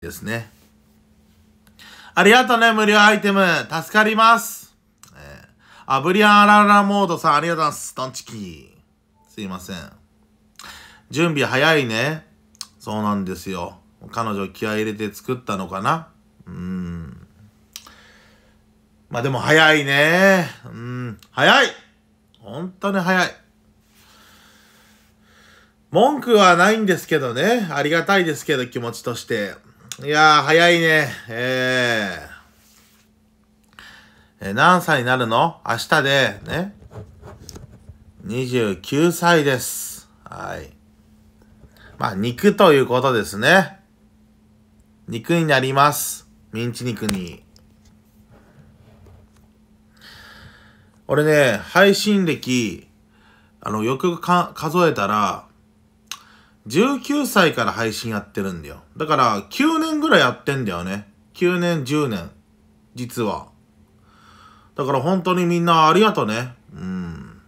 ですね。ありがとうね、無料アイテム。助かります。えー、あ、ブリアンアララモードさん、ありがとうございます。トンチキすいません。準備早いね。そうなんですよ。彼女気合入れて作ったのかなうん。まあでも早いね。うん。早い本当に早い。文句はないんですけどね。ありがたいですけど、気持ちとして。いやー、早いね。えー、え何歳になるの明日で、ね。29歳です。はい。まあ、肉ということですね。肉になります。ミンチ肉に。俺ね、配信歴、あの、よくか数えたら、19歳から配信やってるんだよ。だから、9年ぐらいやってんだよね。9年、10年。実は。だから本当にみんなありがとね。うん。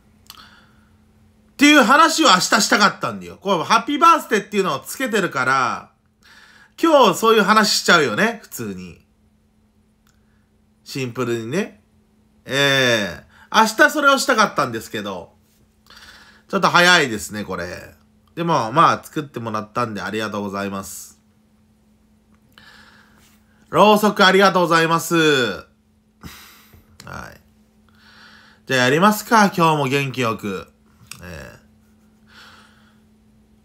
っていう話を明日したかったんだよ。こう、ハッピーバースデーっていうのをつけてるから、今日そういう話しちゃうよね、普通に。シンプルにね。ええー、明日それをしたかったんですけど、ちょっと早いですね、これ。でも、まあ、作ってもらったんでありがとうございます。ろうそくありがとうございます。はい。じゃあやりますか、今日も元気よく。え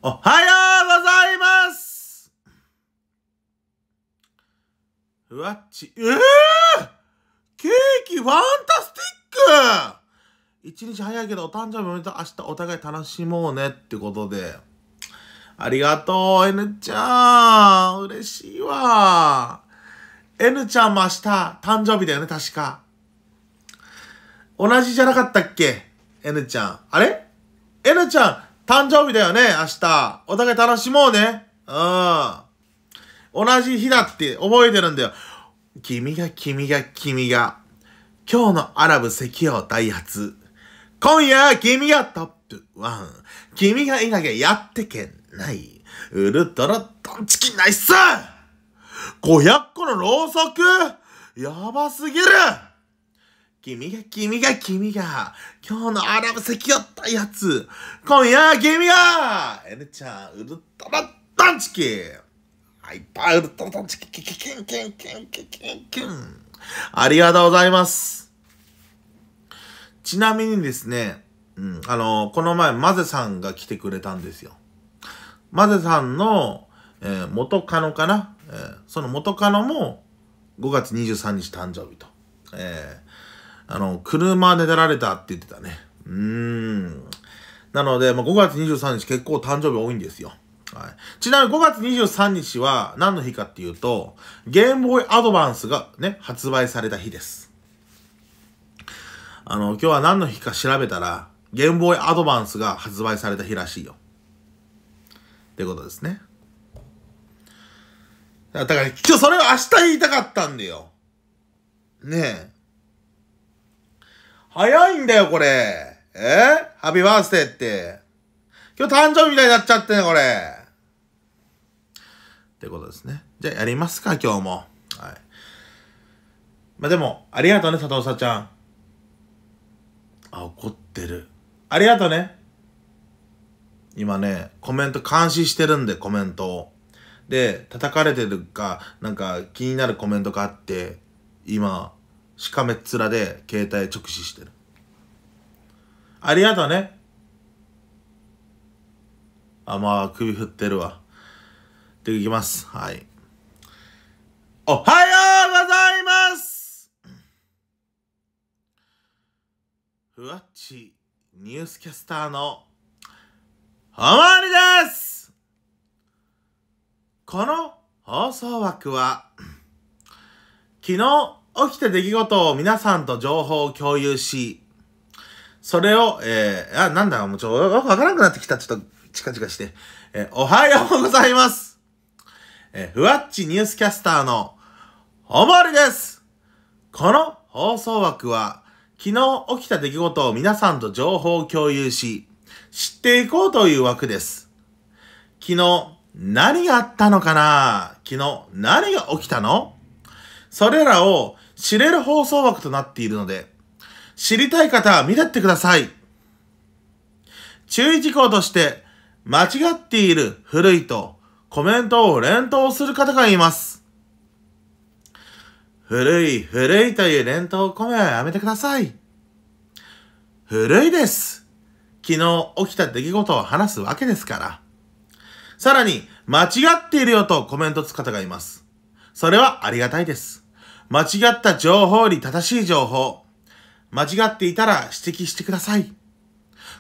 ー、おはようございますふわっち、えぇ、ー、ケーキファンタスティック一日早いけどお誕生日おめでとう。明日お互い楽しもうねってことで。ありがとう、N ちゃん。嬉しいわ。N ちゃんも明日誕生日だよね、確か。同じじゃなかったっけ ?N ちゃん。あれ ?N ちゃん、誕生日だよね、明日。お互い楽しもうね。うん。同じ日だって覚えてるんだよ。君が君が君が。今日のアラブ赤イ大発。今夜、君がトップワン。君がいなきゃやってけない。ウルトラドンチキンナイス !500 個のろうそくやばすぎる君が君が君が今日のアラブ席寄ったやつ今夜君が !N ちゃんウルトラドンチキンハイパーウルトラドンチキンキンキンキンキンキンキンキンありがとうございますちなみにですね、うん、あの、この前、マゼさんが来てくれたんですよ。マゼさんの、えー、元カノかな、えー、その元カノも5月23日誕生日と。えー、あの、車で出られたって言ってたね。うーん。なので、まあ、5月23日結構誕生日多いんですよ。はい、ちなみに5月23日は何の日かっていうと、ゲームボーイアドバンスがね、発売された日です。あの、今日は何の日か調べたら、ゲームボーイアドバンスが発売された日らしいよ。ってことですね。だから、今日それを明日言いたかったんだよ。ねえ。早いんだよ、これ。えハッピーバースデーって。今日誕生日みたいになっちゃってね、これ。ってことですね。じゃあやりますか、今日も。はい。まあ、でも、ありがとうね、佐藤さちゃん。あ怒ってるありがとうね今ねコメント監視してるんでコメントをで叩かれてるかなんか気になるコメントがあって今しかめっ面で携帯直視してるありがとうねあまあ首振ってるわでいきますはいおはようございますふわっちニュースキャスターのおまわりですこの放送枠は昨日起きた出来事を皆さんと情報を共有しそれを、えー、あ、なんだ、もうちょ、わからなくなってきた。ちょっと、チカチカして。えー、おはようございます。えー、ふわっちニュースキャスターの、おまわりです。この放送枠は、昨日起きた出来事を皆さんと情報を共有し、知っていこうという枠です。昨日何があったのかな昨日何が起きたのそれらを知れる放送枠となっているので、知りたい方は見てってください。注意事項として、間違っている古いとコメントを連投する方がいます。古い、古いという連投コメはやめてください。古いです。昨日起きた出来事を話すわけですから。さらに、間違っているよとコメントつく方がいます。それはありがたいです。間違った情報より正しい情報。間違っていたら指摘してください。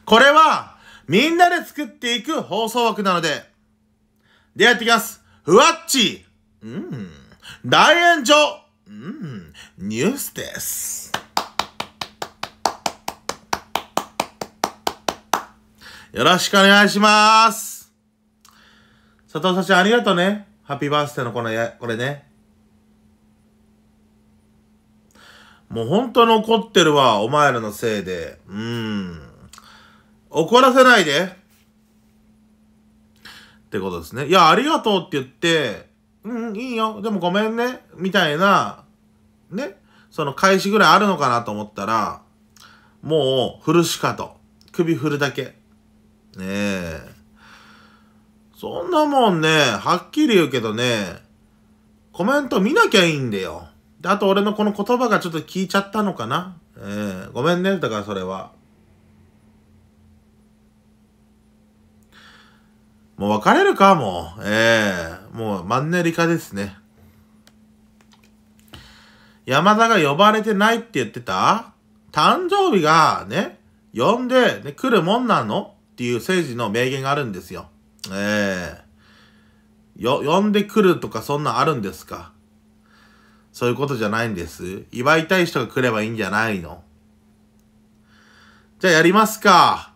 これは、みんなで作っていく放送枠なので。で、やってきます。ふわっち。うん。大炎上うん、ニュースです。よろしくお願いします。佐藤さんありがとうね。ハッピーバースデーのこのや、これね。もう本当に怒ってるわ、お前らのせいで。うん。怒らせないで。ってことですね。いや、ありがとうって言って、うん、いいよ。でもごめんね。みたいなね、その開始ぐらいあるのかなと思ったら、もう、振るしかと。首振るだけ。ねえ。そんなもんね、はっきり言うけどね、コメント見なきゃいいんだよ。で、あと俺のこの言葉がちょっと聞いちゃったのかな。ええー、ごめんね、だからそれは。もう別れるか、もう。ええー、もうマンネリ化ですね。山田が呼ばれてないって言ってた誕生日がね、呼んで、ね、来るもんなのっていう政治の名言があるんですよ。ええー、よ、呼んでくるとかそんなんあるんですかそういうことじゃないんです。祝いたい人が来ればいいんじゃないのじゃあやりますか。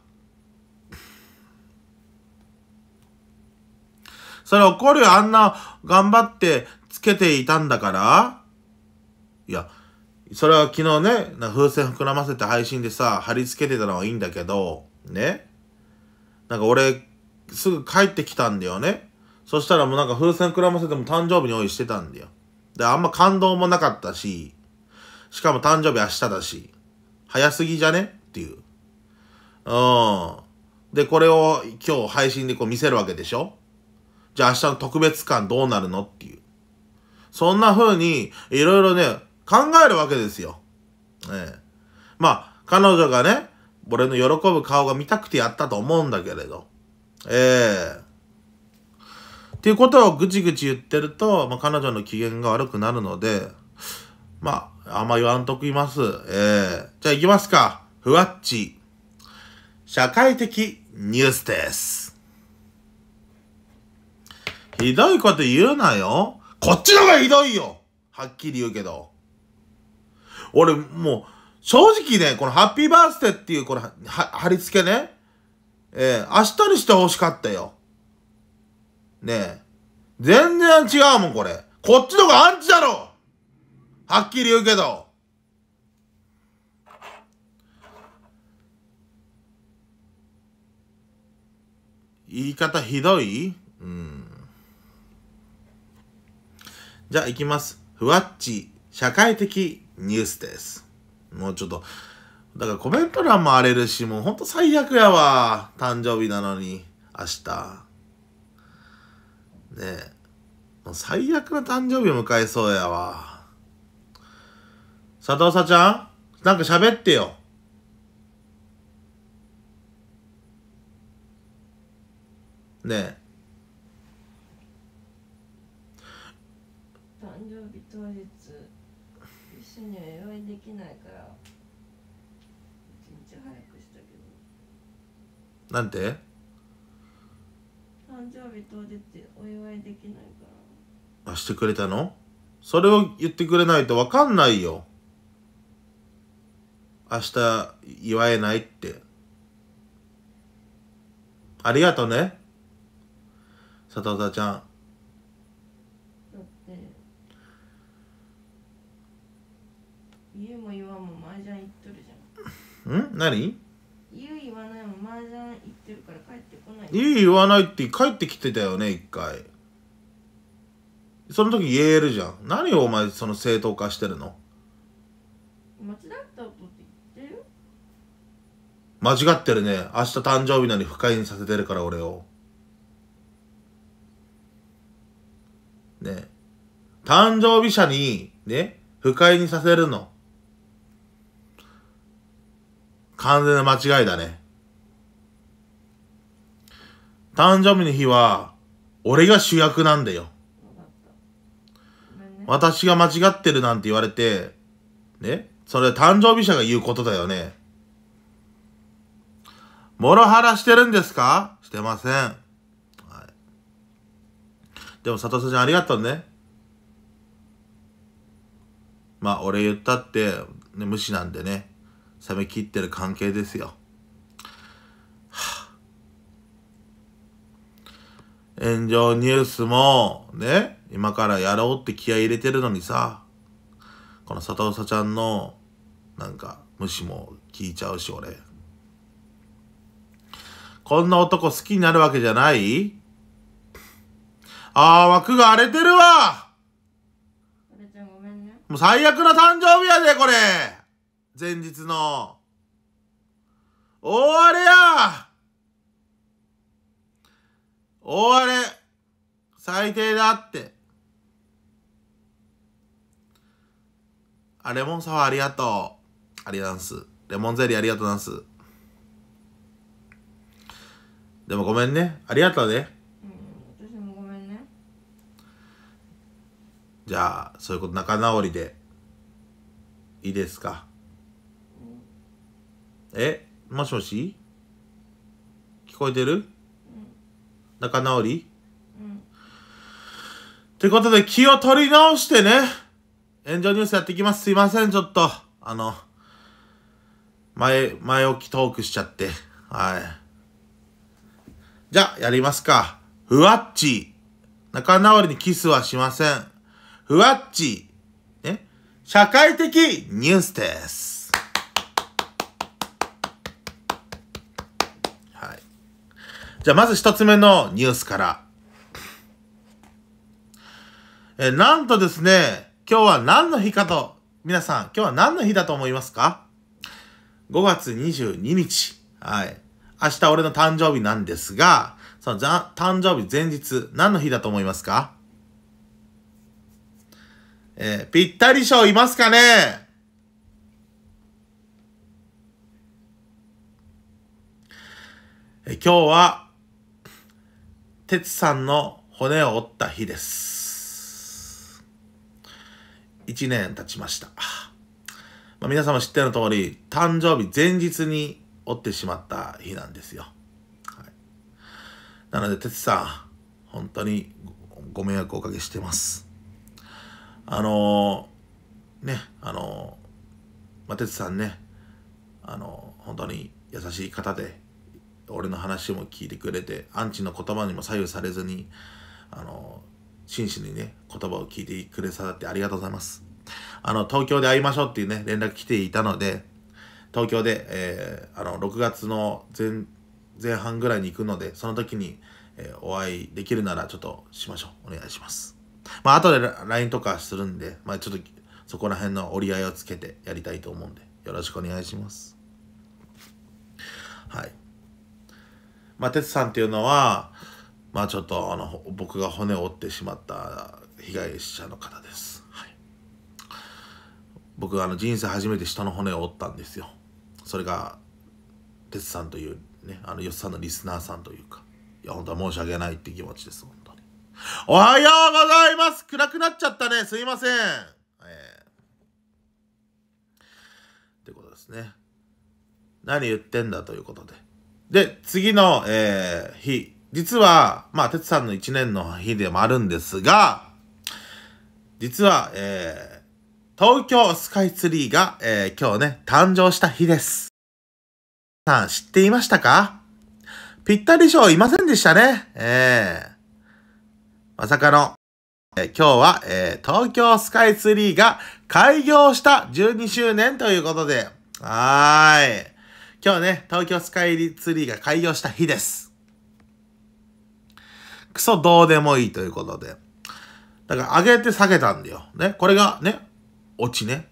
それ怒るよ。あんな頑張ってつけていたんだから。いや、それは昨日ね、風船膨らませて配信でさ、貼り付けてたのはいいんだけど、ね。なんか俺、すぐ帰ってきたんだよね。そしたらもうなんか風船膨らませても誕生日に用意してたんだよ。で、あんま感動もなかったし、しかも誕生日明日だし、早すぎじゃねっていう。うん。で、これを今日配信でこう見せるわけでしょじゃあ明日の特別感どうなるのっていう。そんな風に、いろいろね、考えるわけですよ。ええ。まあ、彼女がね、俺の喜ぶ顔が見たくてやったと思うんだけれど。ええっていうことをぐちぐち言ってると、まあ、彼女の機嫌が悪くなるので、まあ、あんま言わんとくいます。ええじゃあ行きますか。ふわっち。社会的ニュースです。ひどいこと言うなよ。こっちの方がひどいよはっきり言うけど。俺もう、正直ね、このハッピーバースデーっていうこの貼り付けね、えー、明日にしてほしかったよ。ねえ。全然違うもん、これ。こっちの方がアンチだろはっきり言うけど。言い方ひどいうん。じゃあ、いきます。ふわっち、社会的ニュースです。もうちょっと、だからコメント欄も荒れるし、もうほんと最悪やわ。誕生日なのに、明日。ねえ。もう最悪の誕生日を迎えそうやわ。佐藤さちゃんなんか喋ってよ。ねえ。なんて誕生日当日お祝いできないからあしてくれたのそれを言ってくれないと分かんないよ明日祝えないってありがとうね佐藤田ちゃん言うも言わんも麻雀行っとるじゃん。うん何麻雀行ってるから帰ってこないいい言わないって帰ってきてたよね一回その時言えるじゃん何をお前その正当化してるの間違ったこと言ってる間違ってるね明日誕生日なのに不快にさせてるから俺をね誕生日者にね不快にさせるの完全な間違いだね誕生日の日は、俺が主役なんだよ。私が間違ってるなんて言われて、ね、それ誕生日者が言うことだよね。モロハラしてるんですかしてません。はい、でも、佐藤さんありがとうね。まあ、俺言ったって、ね、無視なんでね、冷め切ってる関係ですよ。炎上ニュースも、ね、今からやろうって気合入れてるのにさ、この佐藤さちゃんの、なんか、無視も聞いちゃうし、俺。こんな男好きになるわけじゃないあー、枠が荒れてるわもう最悪な誕生日やで、これ前日の。大荒れや終われ最低だってあ、レモンサワーありがとう。ありがとうございます。レモンゼリーありがとうございます。でもごめんね。ありがとうね。うん、私もごめんね。じゃあ、そういうこと仲直りで、いいですか。えもしもし聞こえてる仲直り、うん、ってことで気を取り直してね、炎上ニュースやっていきます。すいません、ちょっと。あの、前、前置きトークしちゃって。はい。じゃあ、やりますか。ふわっち。仲直りにキスはしません。ふわっち。ね。社会的ニュースです。じゃあまず一つ目のニュースから。え、なんとですね、今日は何の日かと、皆さん、今日は何の日だと思いますか ?5 月22日。はい。明日俺の誕生日なんですが、その誕生日前日、何の日だと思いますかえー、ぴったり賞いますかねえ今日は哲さんの骨を折った日です。1年経ちました。まあ、皆様知っての通り、誕生日前日に折ってしまった日なんですよ。はい、なので、哲さん、本当にご迷惑をおかけしてます。あのー、ね、あのー、まあ、哲さんね、あのー、本当に優しい方で、俺の話も聞いてくれてアンチの言葉にも左右されずにあの真摯にね言葉を聞いてくれさってありがとうございますあの東京で会いましょうっていうね連絡来ていたので東京で、えー、あの6月の前前半ぐらいに行くのでその時に、えー、お会いできるならちょっとしましょうお願いしますまあ後で LINE とかするんで、まあ、ちょっとそこら辺の折り合いをつけてやりたいと思うんでよろしくお願いしますはいまあ、哲さんっていうのは、まあ、ちょっとあの僕が骨を折ってしまった被害者の方です。はい、僕あの人生初めて人の骨を折ったんですよ。それが哲さんというね、あのよっさんのリスナーさんというか、いや、本当は申し訳ないって気持ちです、本当に。おはようございます暗くなっちゃったね、すいません。えってことですね。何言ってんだということで。で、次の、えー、日。実は、まあ、てつさんの一年の日でもあるんですが、実は、えー、東京スカイツリーが、えー、今日ね、誕生した日です。さん知っていましたかぴったり賞いませんでしたね。えー、まさかの、えー、今日は、えー、東京スカイツリーが開業した12周年ということで、はーい。今日ね、東京スカイツリーが開業した日です。クソどうでもいいということで。だから上げて下げたんだよ。ね。これがね、落ちね。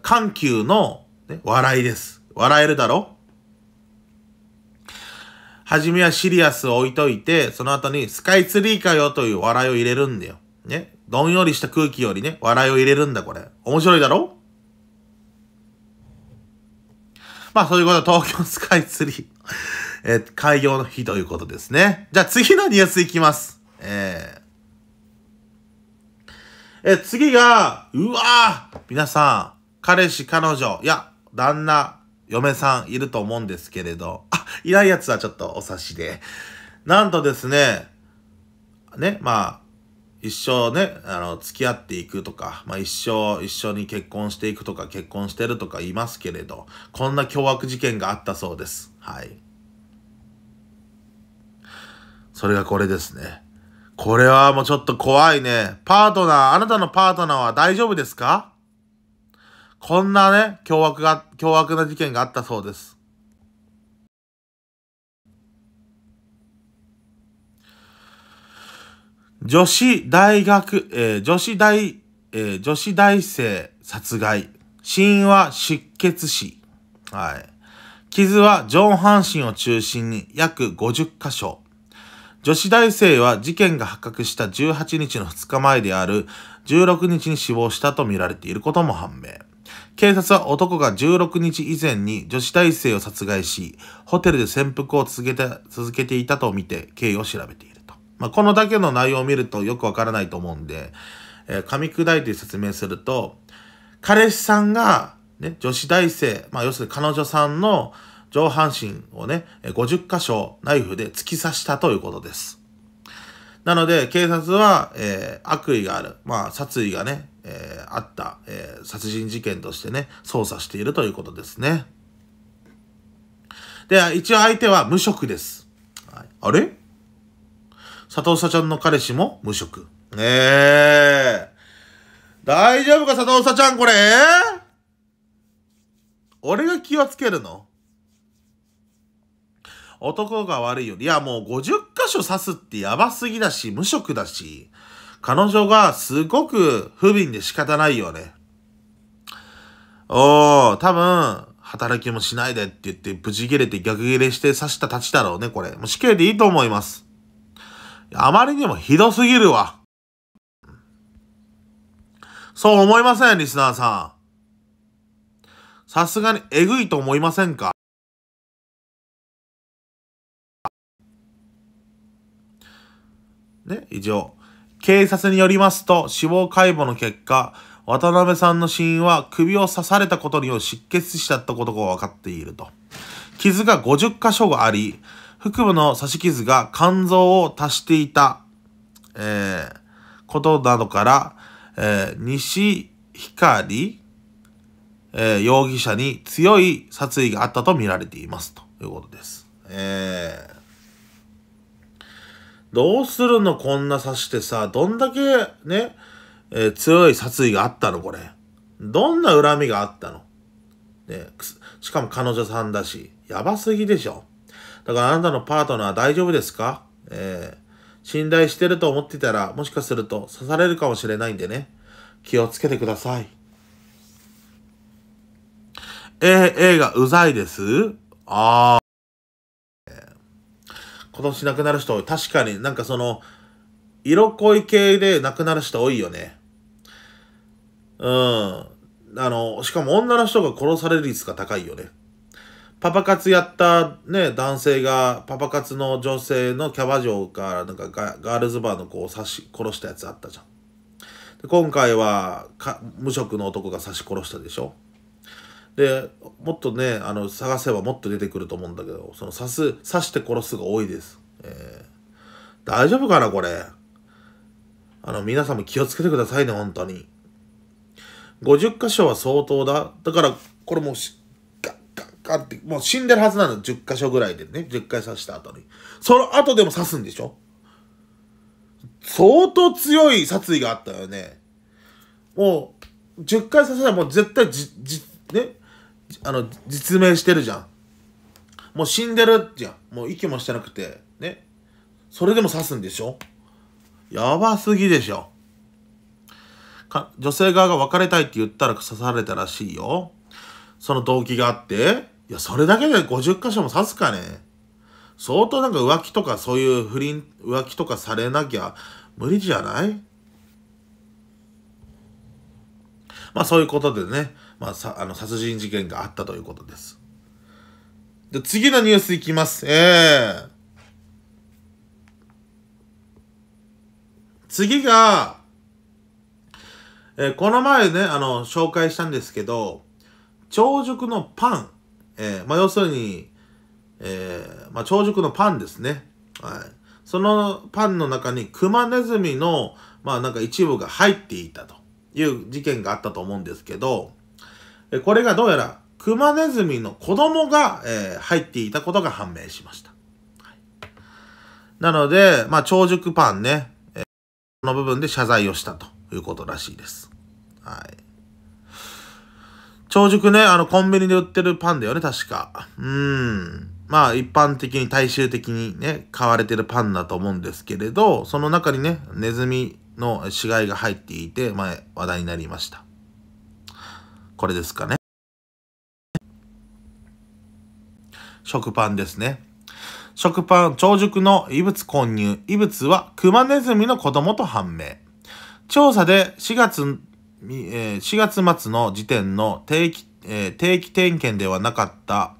緩急の、ね、笑いです。笑えるだろはじめはシリアスを置いといて、その後にスカイツリーかよという笑いを入れるんだよ。ね。どんよりした空気よりね、笑いを入れるんだ、これ。面白いだろまあそういうこと東京スカイツリー、えー、開業の日ということですね。じゃあ次のニュースいきます。えー、え、次が、うわぁ皆さん、彼氏、彼女、いや、旦那、嫁さんいると思うんですけれど、あ、いないやつはちょっとお察しで。なんとですね、ね、まあ、一生ね、あの、付き合っていくとか、まあ、一生一緒に結婚していくとか、結婚してるとか言いますけれど、こんな凶悪事件があったそうです。はい。それがこれですね。これはもうちょっと怖いね。パートナー、あなたのパートナーは大丈夫ですかこんなね、凶悪が、凶悪な事件があったそうです。女子大学、えー、女子大、えー、女子大生殺害。死因は失血死。はい。傷は上半身を中心に約50箇所。女子大生は事件が発覚した18日の2日前である16日に死亡したと見られていることも判明。警察は男が16日以前に女子大生を殺害し、ホテルで潜伏を続けて続けていたと見て経緯を調べている。まあ、このだけの内容を見るとよくわからないと思うんで、えー、噛み砕いて説明すると、彼氏さんが、ね、女子大生、まあ、要するに彼女さんの上半身をね、50箇所ナイフで突き刺したということです。なので、警察は、えー、悪意がある、まあ、殺意がね、えー、あった、えー、殺人事件としてね、捜査しているということですね。で、は、一応相手は無職です。はい、あれ佐藤さちゃんの彼氏も無職。ねえ大丈夫か佐藤さちゃんこれ、俺が気をつけるの男が悪いより、いやもう50箇所刺すってやばすぎだし、無職だし、彼女がすごく不憫で仕方ないよね。おー、多分、働きもしないでって言って、ブチ切れて逆切れして刺したたちだろうね、これ。もう死刑でいいと思います。あまりにもひどすぎるわ。そう思いません、リスナーさん。さすがにえぐいと思いませんかね、以上。警察によりますと、死亡解剖の結果、渡辺さんの死因は首を刺されたことによる失血死だったことが分かっていると。傷が50箇所があり、腹部の刺し傷が肝臓を足していた、えー、ことなどから、えー、西光、えー、容疑者に強い殺意があったと見られていますということです。えー、どうするのこんな刺してさ、どんだけね、えー、強い殺意があったのこれ。どんな恨みがあったの、ね、しかも彼女さんだし、やばすぎでしょ。だからあなたのパートナー大丈夫ですかえー、信頼してると思ってたら、もしかすると刺されるかもしれないんでね。気をつけてください。ええ、映画うざいですああ。今年亡くなる人多い。確かになんかその、色恋系で亡くなる人多いよね。うん。あの、しかも女の人が殺される率が高いよね。パパ活やったね、男性が、パパ活の女性のキャバ嬢から、なんかガガールズバーの子を刺し、殺したやつあったじゃん。で今回はか、無職の男が刺し殺したでしょ。で、もっとね、あの、探せばもっと出てくると思うんだけど、その刺す、刺して殺すが多いです。えー、大丈夫かな、これ。あの、皆さんも気をつけてくださいね、本当に。50箇所は相当だ。だから、これもう、あって、もう死んでるはずなの、10箇所ぐらいでね、10回刺した後に。その後でも刺すんでしょ相当強い殺意があったよね。もう、10回刺せたらもう絶対じ、じ、ね、あの、実名してるじゃん。もう死んでるじゃん。もう息もしてなくて、ね。それでも刺すんでしょやばすぎでしょ。か女性側が別れたいって言ったら刺されたらしいよ。その動機があって、いや、それだけで50箇所も刺すかね。相当なんか浮気とかそういう不倫、浮気とかされなきゃ無理じゃないまあそういうことでね、まあさ、あの、殺人事件があったということです。で、次のニュースいきます。ええー、次が、えー、この前ね、あの、紹介したんですけど、朝食のパン、えー、まあ、要するに、えー、まあ、朝食のパンですね。はい。そのパンの中にクマネズミの、まあなんか一部が入っていたという事件があったと思うんですけど、これがどうやらクマネズミの子供が、えー、入っていたことが判明しました。はい、なので、まあ熟パンね、えー、この部分で謝罪をしたということらしいです。はい。長熟ね、あの、コンビニで売ってるパンだよね、確か。うん。まあ、一般的に大衆的にね、買われてるパンだと思うんですけれど、その中にね、ネズミの死骸が入っていて、前、話題になりました。これですかね。食パンですね。食パン、長熟の異物混入。異物はクマネズミの子供と判明。調査で4月4月末の時点の定期,、定期点検ではなかった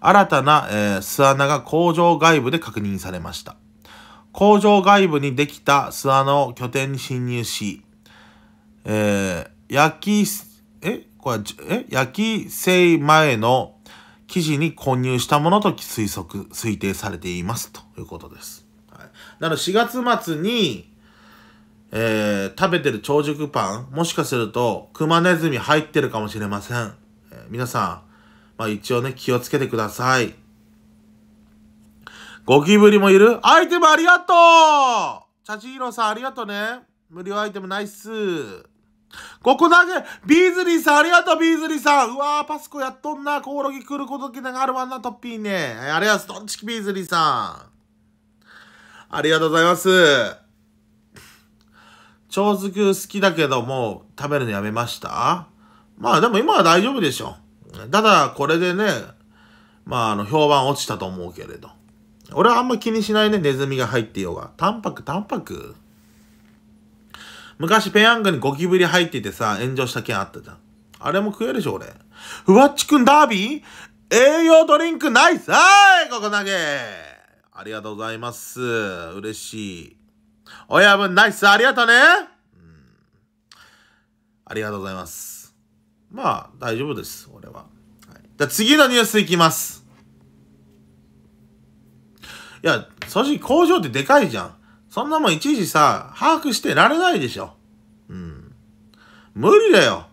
新たな、巣穴が工場外部で確認されました。工場外部にできた巣穴を拠点に侵入し、えー、焼き、えこれ、え焼き製前の生地に混入したものと推測、推定されていますということです。はい、なので4月末に、えー、食べてる長熟パン、もしかすると、クマネズミ入ってるかもしれません。えー、皆さん、まあ一応ね、気をつけてください。ゴキブリもいるアイテムありがとうチャチヒロさんありがとうね。無料アイテムナイス。ここだけビーズリーさんありがとうビーズリーさんうわーパスコやっとんなコオロギ来ることきながあるわなトッピーね。ありがとう、す。どンちきビーズリーさん。ありがとうございます。超漬け好きだけども食べるのやめましたまあでも今は大丈夫でしょ。ただこれでね、まああの評判落ちたと思うけれど。俺はあんま気にしないね、ネズミが入ってようが。タンパク、タンパク。昔ペヤングにゴキブリ入っててさ、炎上した件あったじゃん。あれも食えるでしょ、俺。ふわっちくんダービー栄養ドリンクナイスはいここ投げありがとうございます。嬉しい。親分ナイスありがとね、うん、ありがとうございます。まあ、大丈夫です、俺は。はい、じゃ次のニュースいきます。いや、正直工場ってでかいじゃん。そんなもんいちいちさ、把握してられないでしょ。うん。無理だよ。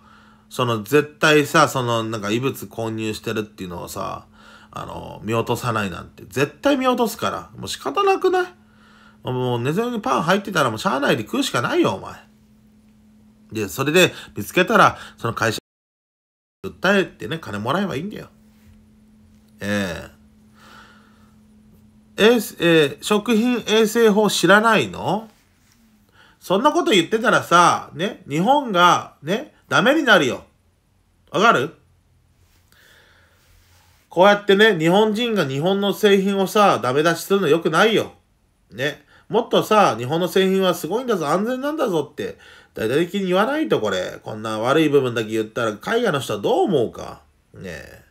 その絶対さ、そのなんか異物混入してるっていうのをさ、あの、見落とさないなんて、絶対見落とすから、もう仕方なくないもうネズミにパン入ってたらもうしゃあないで食うしかないよ、お前。で、それで見つけたら、その会社訴えてね、金もらえばいいんだよ。えー、えー、えー、食品衛生法知らないのそんなこと言ってたらさ、ね、日本がね、ダメになるよ。わかるこうやってね、日本人が日本の製品をさ、ダメ出しするのよくないよ。ね。もっとさ、日本の製品はすごいんだぞ、安全なんだぞって、大々的に言わないと、これ。こんな悪い部分だけ言ったら、海外の人はどう思うか。ねえ。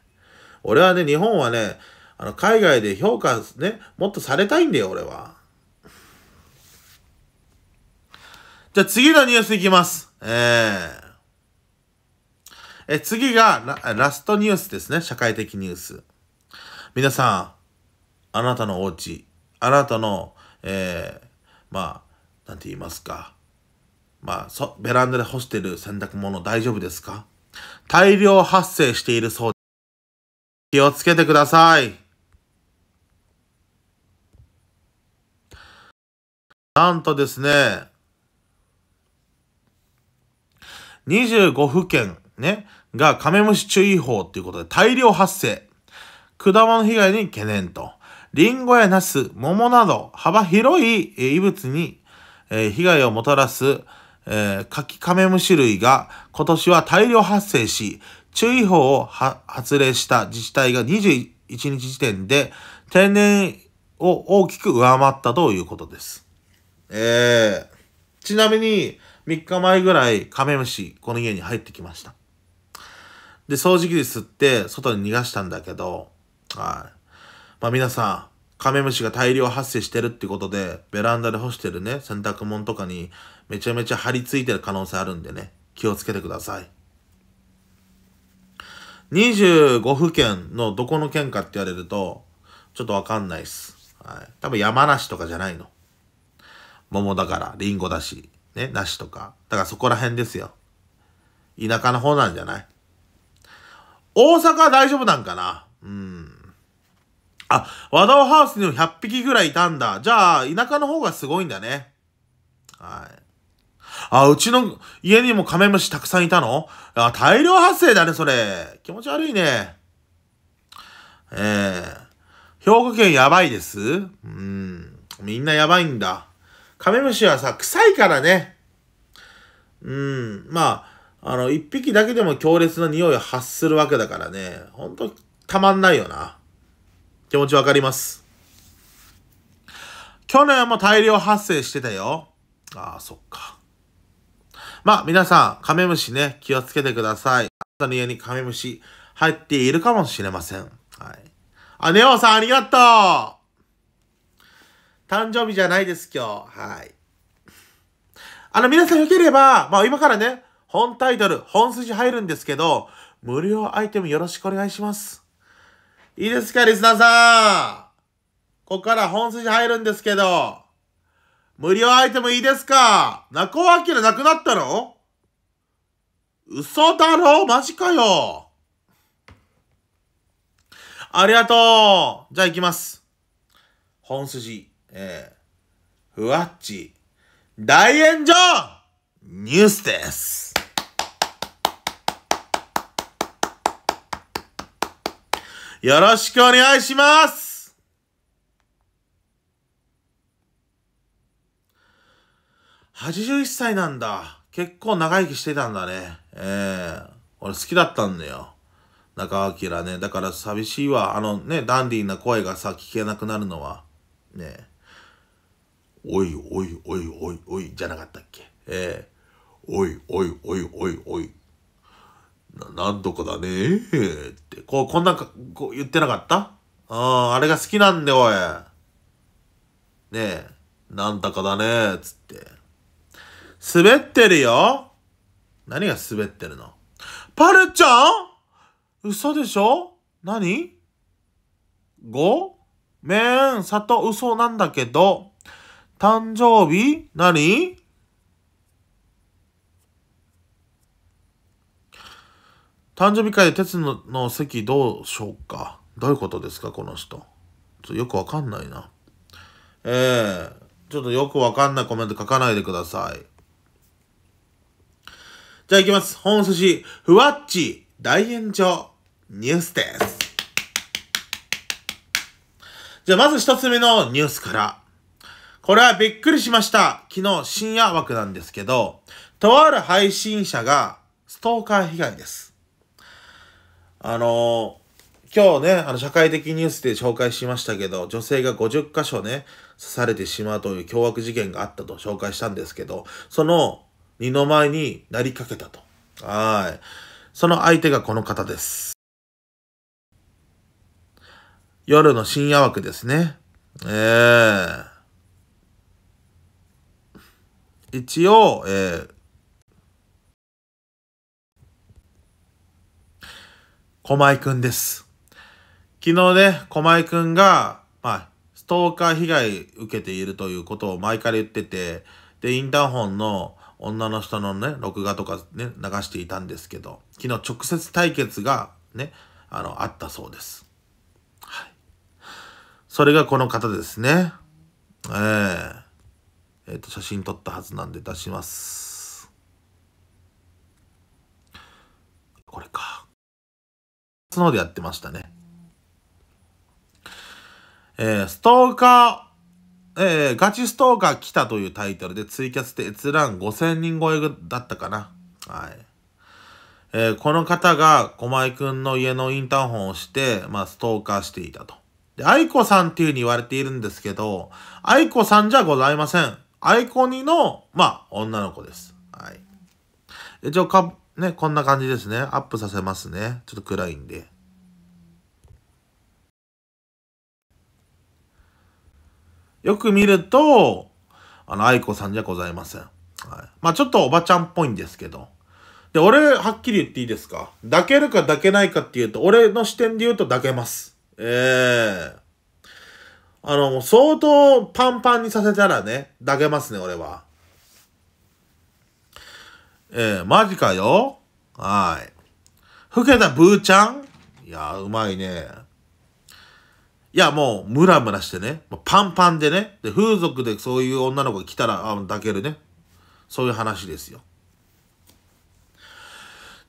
俺はね、日本はね、あの、海外で評価ね、もっとされたいんだよ、俺は。じゃあ次のニュースいきます。えー、え、次がララストニュースですね。社会的ニュース。皆さん、あなたのお家、あなたのえー、まあ、なんて言いますか。まあ、そ、ベランダで干してる洗濯物大丈夫ですか大量発生しているそう気をつけてください。なんとですね、25府県ね、がカメムシ注意報ということで大量発生。果物被害に懸念と。リンゴやナス、桃など幅広い異物に被害をもたらすカキカメムシ類が今年は大量発生し、注意報を発令した自治体が21日時点で定年を大きく上回ったということです。えー、ちなみに3日前ぐらいカメムシこの家に入ってきました。で、掃除機で吸って外に逃がしたんだけど、はい。まあ皆さん、カメムシが大量発生してるってことで、ベランダで干してるね、洗濯物とかにめちゃめちゃ張り付いてる可能性あるんでね、気をつけてください。25府県のどこの県かって言われると、ちょっとわかんないっす。はい。多分山梨とかじゃないの。桃だから、リンゴだし、ね、梨とか。だからそこら辺ですよ。田舎の方なんじゃない大阪は大丈夫なんかなうん。あ、和田ハウスにも100匹ぐらいいたんだ。じゃあ、田舎の方がすごいんだね。はい。あ、うちの家にもカメムシたくさんいたのあ、大量発生だね、それ。気持ち悪いね。えー、兵庫県やばいですうん。みんなやばいんだ。カメムシはさ、臭いからね。うん。まあ、あの、一匹だけでも強烈な匂いを発するわけだからね。ほんと、たまんないよな。気持ちわかります。去年も大量発生してたよ。ああ、そっか。まあ、皆さん、カメムシね、気をつけてください。あなたの家にカメムシ入っているかもしれません。はい。あ、ネオさん、ありがとう誕生日じゃないです、今日。はい。あの、皆さんよければ、まあ今からね、本タイトル、本筋入るんですけど、無料アイテムよろしくお願いします。いいですか、リスナーさん。ここから本筋入るんですけど、無料アイテムいいですか中尾明なくなったの嘘だろマジかよ。ありがとう。じゃあ行きます。本筋、えー、ふわっち、大炎上ニュースです。よろしくお願いします81歳なんだ。結構長生きしてたんだね。ええー、俺好きだったんだよ。中明ね。だから寂しいわ。あのね、ダンディーな声がさ、聞けなくなるのは。ねおいおいおいおいおいじゃなかったっけ。ええー、おいおいおいおいおいなんとかだねえって。こう、こんなか、こう言ってなかったああ、あれが好きなんで、おい。ねえ、なんだかだねえ、つって。滑ってるよ何が滑ってるのパルちゃん嘘でしょ何ごめん、里嘘なんだけど。誕生日何誕生日会で鉄のの席どうしようか。どういうことですか、この人。ちょよくわかんないな。ええー、ちょっとよくわかんないコメント書かないでください。じゃあ行きます。本筋、ふわっち、大炎上、ニュースです。じゃあまず一つ目のニュースから。これはびっくりしました。昨日深夜枠なんですけど、とある配信者がストーカー被害です。あの今日ね、あの、社会的ニュースで紹介しましたけど、女性が50箇所ね、刺されてしまうという凶悪事件があったと紹介したんですけど、その二の前になりかけたと。はい。その相手がこの方です。夜の深夜枠ですね。ええー、一応、えー、小前くんです。昨日ね、小前くんが、まあ、ストーカー被害受けているということを前から言ってて、で、インターホンの女の人のね、録画とかね、流していたんですけど、昨日直接対決がね、あの、あったそうです。はい。それがこの方ですね。ええー、えっ、ー、と、写真撮ったはずなんで出します。これか。そのでやってましたね。えー、ストーカー、えー、ガチストーカー来たというタイトルでツイキャスで閲覧5000人超えだったかな。はい。えー、この方が駒井くんの家のインターホンをして、まあ、ストーカーしていたと。で、愛子さんっていう風に言われているんですけど、愛子さんじゃございません。愛子にの、まあ、女の子です。はい。一応、か、ね、こんな感じですね。アップさせますね。ちょっと暗いんで。よく見ると、あの、愛子さんじゃございません。はい。まあちょっとおばちゃんっぽいんですけど。で、俺、はっきり言っていいですか抱けるか抱けないかっていうと、俺の視点で言うと抱けます。ええー、あの、相当パンパンにさせたらね、抱けますね、俺は。えー、マジかよ。はい。ふけたブーちゃんいやうまいね。いや、もう、ムラムラしてね。パンパンでね。で、風俗でそういう女の子が来たら、あ抱けるね。そういう話ですよ。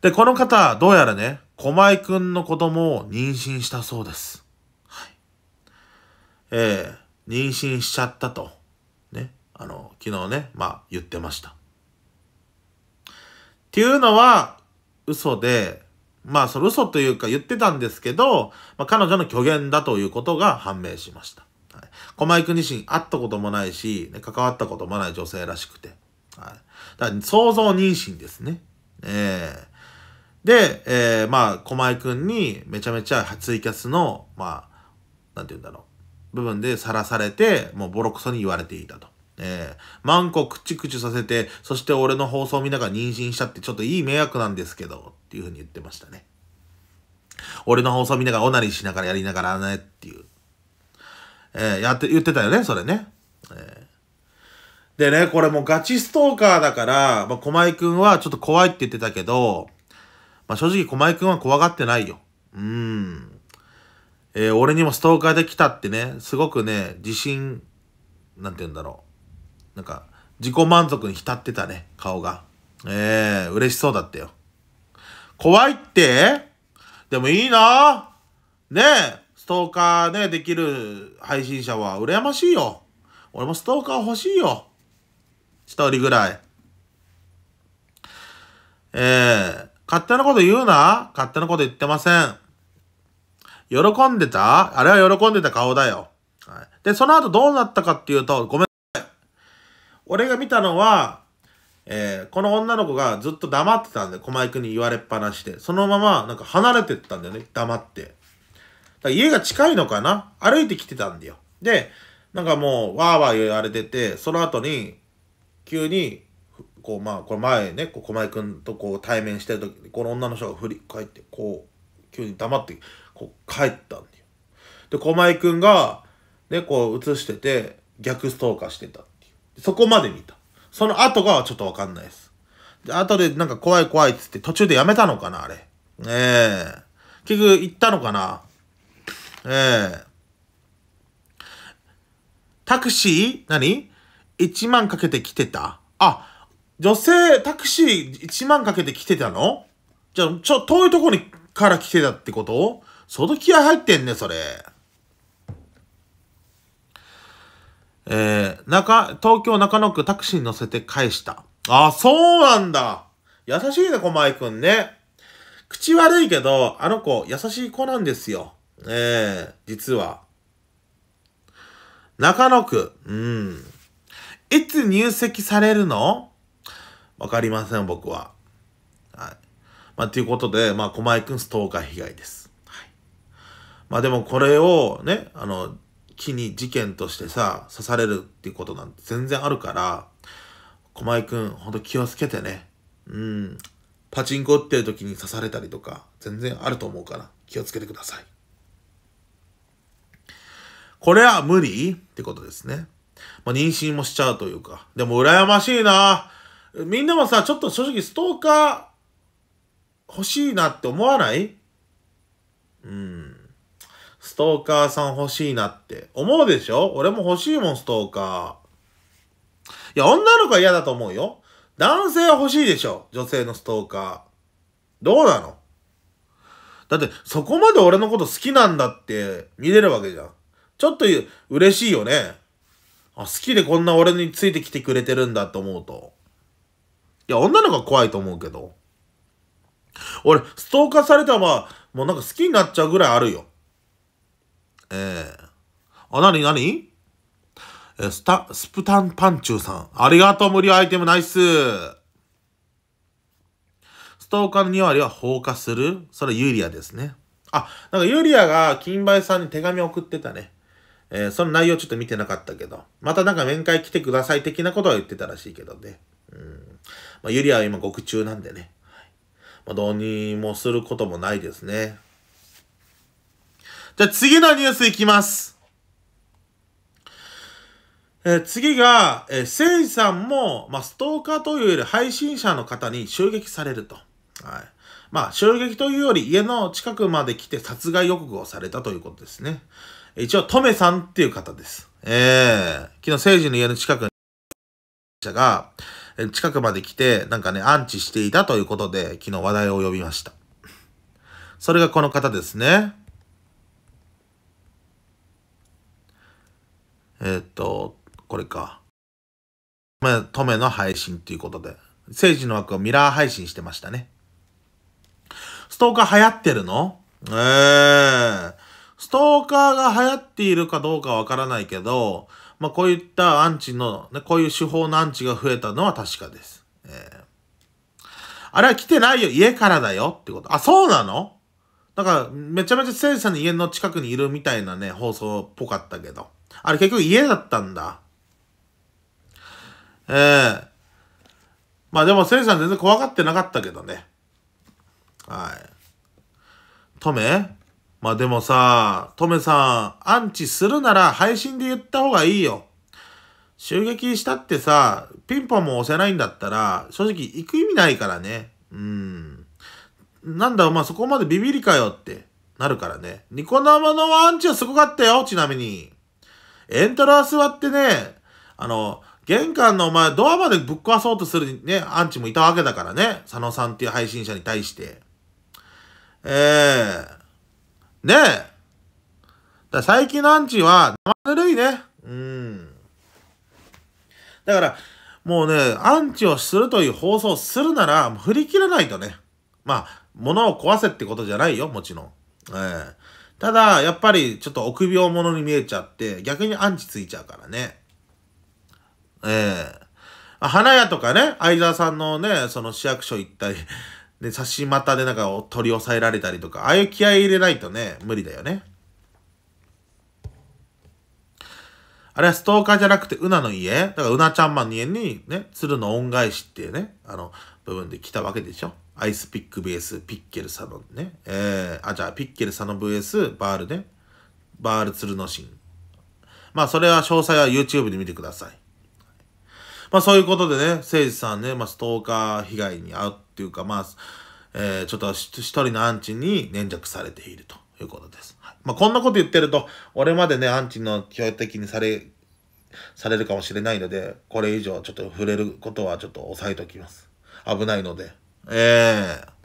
で、この方、どうやらね、駒井くんの子供を妊娠したそうです。はい。えー、妊娠しちゃったと。ね。あの、昨日ね、まあ、言ってました。っていうのは嘘で、まあその嘘というか言ってたんですけど、まあ、彼女の虚言だということが判明しました。はい、駒井君自身会ったこともないし、ね、関わったこともない女性らしくて。はい、だから想像妊娠ですね。えー、で、えー、まあ、駒井くんにめちゃめちゃツイキャスの、まあ、なんて言うんだろう、部分でさらされて、もうボロクソに言われていたと。えー、マンコくちくちさせて、そして俺の放送見ながら妊娠したってちょっといい迷惑なんですけど、っていうふうに言ってましたね。俺の放送見ながらおなりしながらやりながらねっていう。えー、やって、言ってたよね、それね。えー、でね、これもガチストーカーだから、まあ、小前くんはちょっと怖いって言ってたけど、まあ、正直小前くんは怖がってないよ。うん。えー、俺にもストーカーできたってね、すごくね、自信、なんて言うんだろう。なんか、自己満足に浸ってたね、顔が。ええー、嬉しそうだったよ。怖いってでもいいなねえ、ストーカーね、できる配信者は羨ましいよ。俺もストーカー欲しいよ。一人ぐらい。ええー、勝手なこと言うな勝手なこと言ってません。喜んでたあれは喜んでた顔だよ。はい、で、その後どうなったかっていうと、ごめん俺が見たのは、えー、この女の子がずっと黙ってたんで、小前君に言われっぱなしで。そのまま、なんか離れてったんだよね、黙って。だ家が近いのかな歩いてきてたんだよ。で、なんかもう、わーわー言われてて、その後に、急に、こう、まあ、これ前ね、こう小前君とこう対面してる時に、この女の人が振り返って、こう、急に黙って、こう、帰ったんだよ。で、小前君が、ね、こう映してて、逆ストーカーしてた。そこまで見た。その後がちょっとわかんないです。で、後でなんか怖い怖いっつって途中でやめたのかな、あれ。ええー、結局行ったのかな。ええー、タクシー何 ?1 万かけて来てたあ、女性タクシー1万かけて来てたのじゃあ、ちょ、遠いとこにから来てたってこと相当気合入ってんね、それ。えー、中、東京中野区タクシーに乗せて返した。あ、そうなんだ。優しいね、小前くんね。口悪いけど、あの子、優しい子なんですよ。ええー、実は。中野区、うん。いつ入籍されるのわかりません、僕は。はい。まあ、ということで、まあ、駒井くんストーカー被害です。はい。まあ、でもこれをね、あの、木に事件としてさ、刺されるっていうことなんて全然あるから、駒井くん、ほんと気をつけてね。うん。パチンコ打ってる時に刺されたりとか、全然あると思うから、気をつけてください。これは無理ってことですね。まあ、妊娠もしちゃうというか。でも羨ましいなみんなもさ、ちょっと正直ストーカー欲しいなって思わないうん。ストーカーさん欲しいなって思うでしょ俺も欲しいもん、ストーカー。いや、女の子は嫌だと思うよ。男性は欲しいでしょ女性のストーカー。どうなのだって、そこまで俺のこと好きなんだって見れるわけじゃん。ちょっと嬉しいよね。あ、好きでこんな俺についてきてくれてるんだと思うと。いや、女の子は怖いと思うけど。俺、ストーカーされたらまあ、もうなんか好きになっちゃうぐらいあるよ。えー、あ、なになにえ、スタ、スプタンパンチューさん。ありがとう、無料アイテムナイス。ストーカーの2割は放火するそれユリアですね。あ、なんかユリアが金梅さんに手紙送ってたね。えー、その内容ちょっと見てなかったけど。またなんか面会来てください的なことは言ってたらしいけどね。うん。まあ、ユリアは今獄中なんでね。まあ、どうにもすることもないですね。じゃあ次のニュースいきます。えー、次が、えー、セイさんも、まあ、ストーカーというより配信者の方に襲撃されると。はい。まあ、襲撃というより家の近くまで来て殺害予告をされたということですね。一応、トメさんっていう方です。えー、昨日、聖治の家の近くに、者が、近くまで来て、なんかね、安置していたということで、昨日話題を呼びました。それがこの方ですね。えっ、と、これか。まトメの配信っていうことで。政治の枠をミラー配信してましたね。ストーカー流行ってるのええー、ストーカーが流行っているかどうかわからないけど、まあ、こういったアンチの、ね、こういう手法のアンチが増えたのは確かです。えー、あれは来てないよ、家からだよってこと。あ、そうなのだから、めちゃめちゃ聖さんの家の近くにいるみたいなね、放送っぽかったけど。あれ結局家だったんだ。ええー、まあでも、セリさん全然怖がってなかったけどね。はい。トメまあでもさ、トメさん、アンチするなら配信で言った方がいいよ。襲撃したってさ、ピンポンも押せないんだったら、正直行く意味ないからね。うん。なんだ、ま、あ、そこまでビビりかよってなるからね。ニコ生のアンチはすごかったよ、ちなみに。エントランス座ってね、あの、玄関のお前、ドアまでぶっ壊そうとするね、アンチもいたわけだからね。佐野さんっていう配信者に対して。ええー、ねえ。だ最近のアンチは、生ぬるいね。うん。だから、もうね、アンチをするという放送をするなら、振り切らないとね。まあ、物を壊せってことじゃないよ、もちろん。ええーただ、やっぱりちょっと臆病者に見えちゃって、逆にアンチついちゃうからね。ええー、花屋とかね、相沢さんのね、その市役所行ったり、で、差し股でなんか取り押さえられたりとか、ああいう気合い入れないとね、無理だよね。あれはストーカーじゃなくて、うなの家だから、うなちゃんマンの家にね、鶴の恩返しっていうね、あの、部分で来たわけでしょ。アイスピック VS ピッケルサノンね。えー、あ、じゃあ、ピッケルサノン VS バールね。バール鶴のシーン。まあ、それは詳細は YouTube で見てください。まあ、そういうことでね、誠司さんね、まあ、ストーカー被害に遭うっていうか、まあ、えー、ちょっと一人のアンチに粘着されているということです。はい、まあ、こんなこと言ってると、俺までね、アンチの強敵にされ、されるかもしれないので、これ以上ちょっと触れることはちょっと抑えておきます。危ないので。ええー。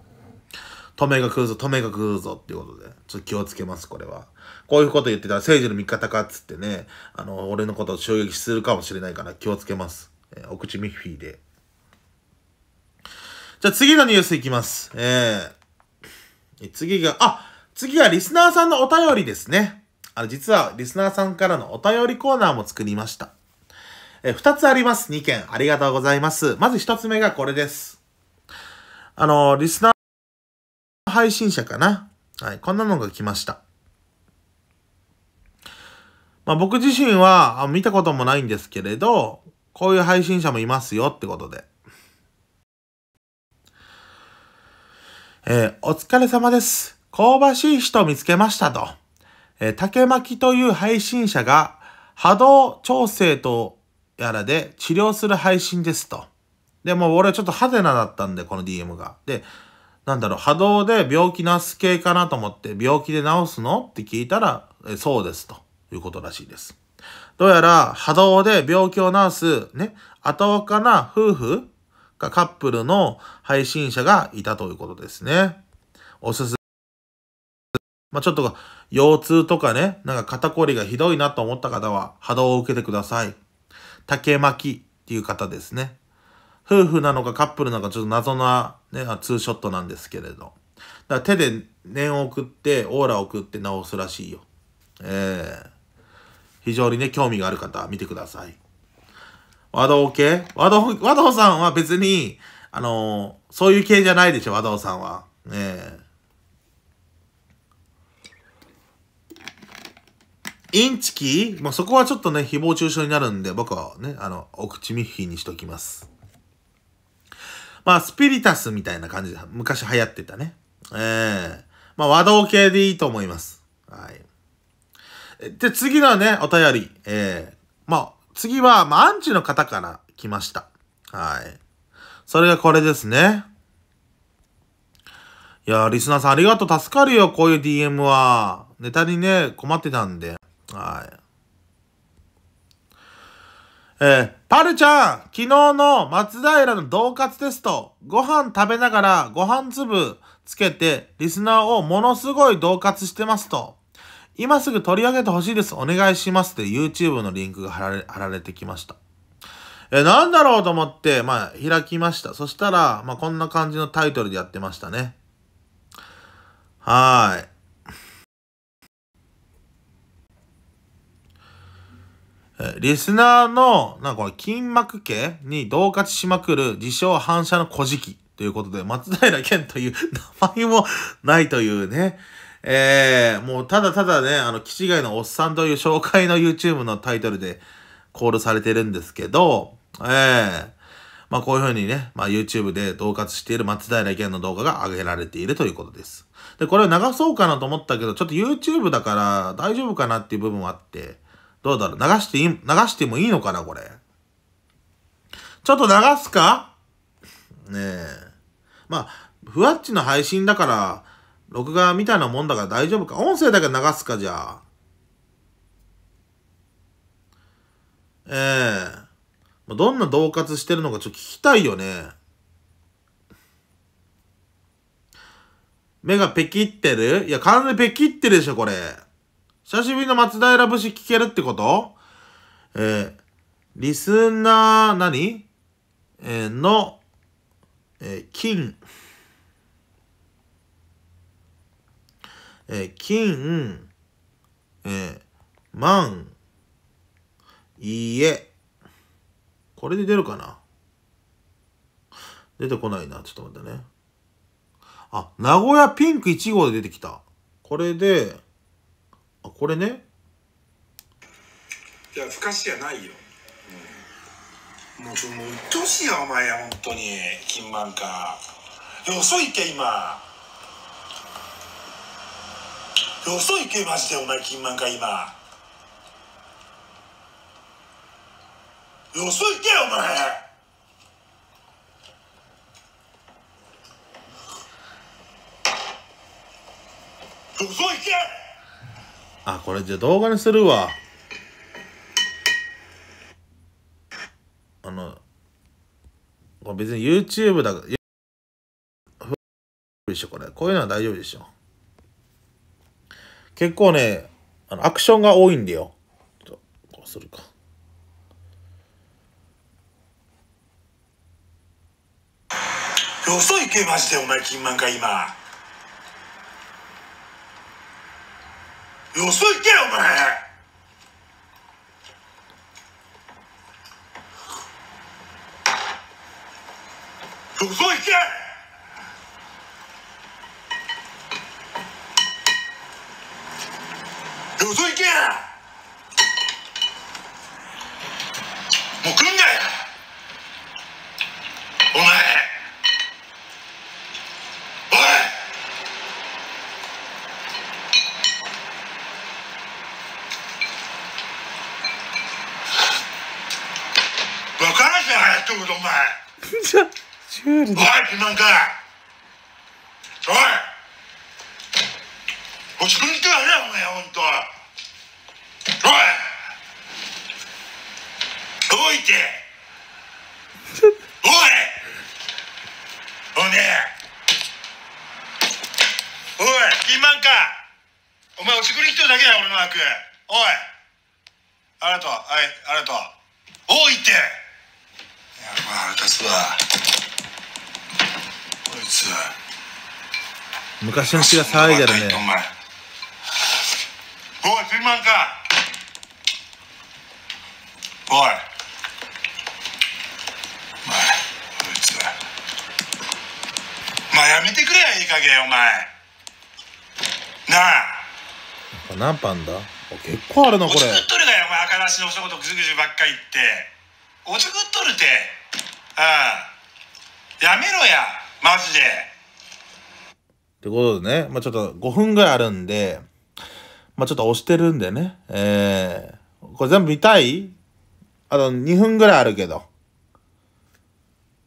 止めが食うぞ、止めが食うぞっていうことで、ちょっと気をつけます、これは。こういうこと言ってたら、政治の味方かっつってね、あの、俺のことを襲撃するかもしれないから気をつけます。えー、お口ミッフィーで。じゃあ次のニュースいきます。ええー。次が、あ次はリスナーさんのお便りですね。あの、実はリスナーさんからのお便りコーナーも作りました。え二つあります。二件。ありがとうございます。まず一つ目がこれです。あの、リスナー配信者かな。はい、こんなのが来ました。まあ、僕自身は見たこともないんですけれど、こういう配信者もいますよってことで。えー、お疲れ様です。香ばしい人見つけましたと。えー、竹巻という配信者が波動調整とやらで治療する配信ですと。で、もう俺ちょっとハテナだったんで、この DM が。で、なんだろう、波動で病気なす系かなと思って、病気で治すのって聞いたら、えそうです、ということらしいです。どうやら波動で病気を治す、ね、後かな夫婦かカップルの配信者がいたということですね。おすすめ。まあ、ちょっと腰痛とかね、なんか肩こりがひどいなと思った方は波動を受けてください。竹巻っていう方ですね。夫婦なのかカップルなのかちょっと謎な、ね、ツーショットなんですけれど。だから手で念を送って、オーラを送って直すらしいよ。ええー、非常にね、興味がある方見てください。和道系和道、和道さんは別に、あのー、そういう系じゃないでしょ、和道さんは。ええー、インチキまあ、そこはちょっとね、誹謗中傷になるんで、僕はね、あの、お口ミッフーにしときます。まあ、スピリタスみたいな感じで、昔流行ってたね。ええー、まあ、和道系でいいと思います。はい。で、次のね、お便り。ええー、まあ、次は、まあ、アンチの方から来ました。はい。それがこれですね。いやリスナーさんありがとう。助かるよ、こういう DM は。ネタにね、困ってたんで。はい。えー、パルちゃん、昨日の松平の同活テスト、ご飯食べながらご飯粒つけて、リスナーをものすごい同活してますと。今すぐ取り上げてほしいです。お願いしますって YouTube のリンクが貼られ貼られてきました。え、なんだろうと思って、まあ、開きました。そしたら、まあ、こんな感じのタイトルでやってましたね。はーい。リスナーの、なんかこれ、筋膜系に同化しまくる自称反射の古事記ということで、松平健という名前もないというね。えー、もうただただね、あの、キチのおっさんという紹介の YouTube のタイトルでコールされてるんですけど、えー、まあこういうふうにね、まあ YouTube で同活している松平健の動画が上げられているということです。で、これを流そうかなと思ったけど、ちょっと YouTube だから大丈夫かなっていう部分はあって、どうだろう流していい、流してもいいのかなこれ。ちょっと流すかねえ。まあ、ふわっちの配信だから、録画みたいなもんだから大丈夫か。音声だけ流すか、じゃあ。ええー。どんな恫喝してるのかちょっと聞きたいよね。目がペキってるいや、完全にペキってるでしょ、これ。久しぶりの松平節聞けるってことえー、リスナー何、えー、の、えー、金、えー、金、えー、万、いいえ。これで出るかな出てこないな。ちょっと待ってね。あ、名古屋ピンク1号で出てきた。これで、あこれねいやふかしやないよ、うん、もうちっうっとうしいお前や本当に金満かよそいけ今よそいけマジでお前金満か今よそいけお前よそいけあ、これじゃ動画にするわ。あの、別に YouTube だから、でしょ、これ。こういうのは大丈夫でしょ。結構ね、あの、アクションが多いんだよ。こうするか。よそ行けましてお前金満か今よそ行けよお前よそ行けよそ行けもう来んなよお前ってことお前じゃシュールだおいピマンかおいおい自分でやれお前ほんとおいおいておいおねおいピマンかお前おちくりにだけだよ俺の悪おいありがとうはいありがとうおいてぱ腹立つわこいつ昔の血が騒いでるねおいすいまんかおいお前こいつまあやめてくれいい加減お前なあ何パンだ結構あるのこれ作っとるがよお前赤なしのお仕事ぐずぐずばっかり言っておちょくっとるてうんやめろやマジでってことでね、まあ、ちょっと5分ぐらいあるんで、まあ、ちょっと押してるんでね、えー、これ全部見たいあと2分ぐらいあるけど、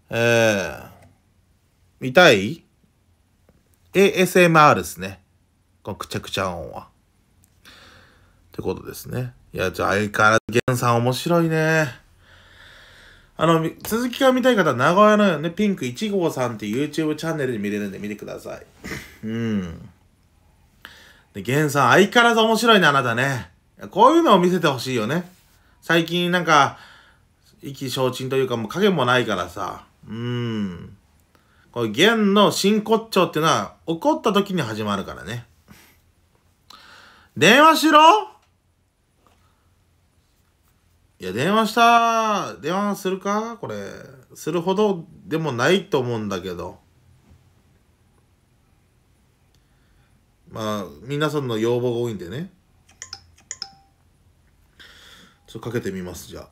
えー、見たい ?ASMR ですね。このくちゃくちゃ音は。ってことですね。いや、じゃあ相変わらず、ゲンさん面白いね。あの、続きが見たい方は、名古屋のね、ピンク1号さんっていう YouTube チャンネルで見れるんで見てください。うん。で、ゲンさん、相変わらず面白いね、あなたね。こういうのを見せてほしいよね。最近なんか、意気消沈というかもう影もないからさ。うん。これ、ゲンの真骨頂っていうのは、怒った時に始まるからね。電話しろや、電話した、電話するかこれ。するほどでもないと思うんだけど。まあ、皆さんの要望が多いんでね。ちょっとかけてみます、じゃあ。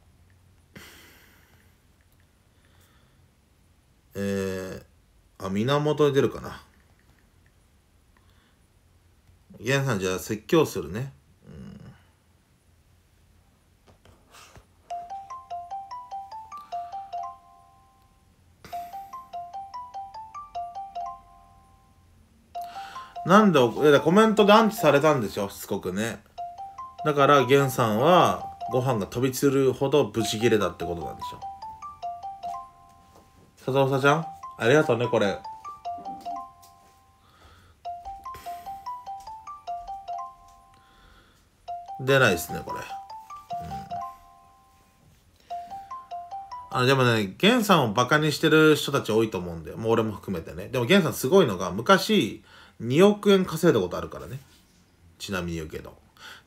えー、あ、源に出るかな。ゲンさん、じゃあ説教するね。なんで、コメントでアンチされたんでしょしつこくね。だから、ゲンさんは、ご飯が飛び散るほどブチギレだってことなんでしょさうさちゃんありがとうね、これ。出ないですね、これ。あでもね、ゲンさんをバカにしてる人たち多いと思うんで、もう俺も含めてね。でもゲンさんすごいのが、昔、2億円稼いだことあるからね。ちなみに言うけど。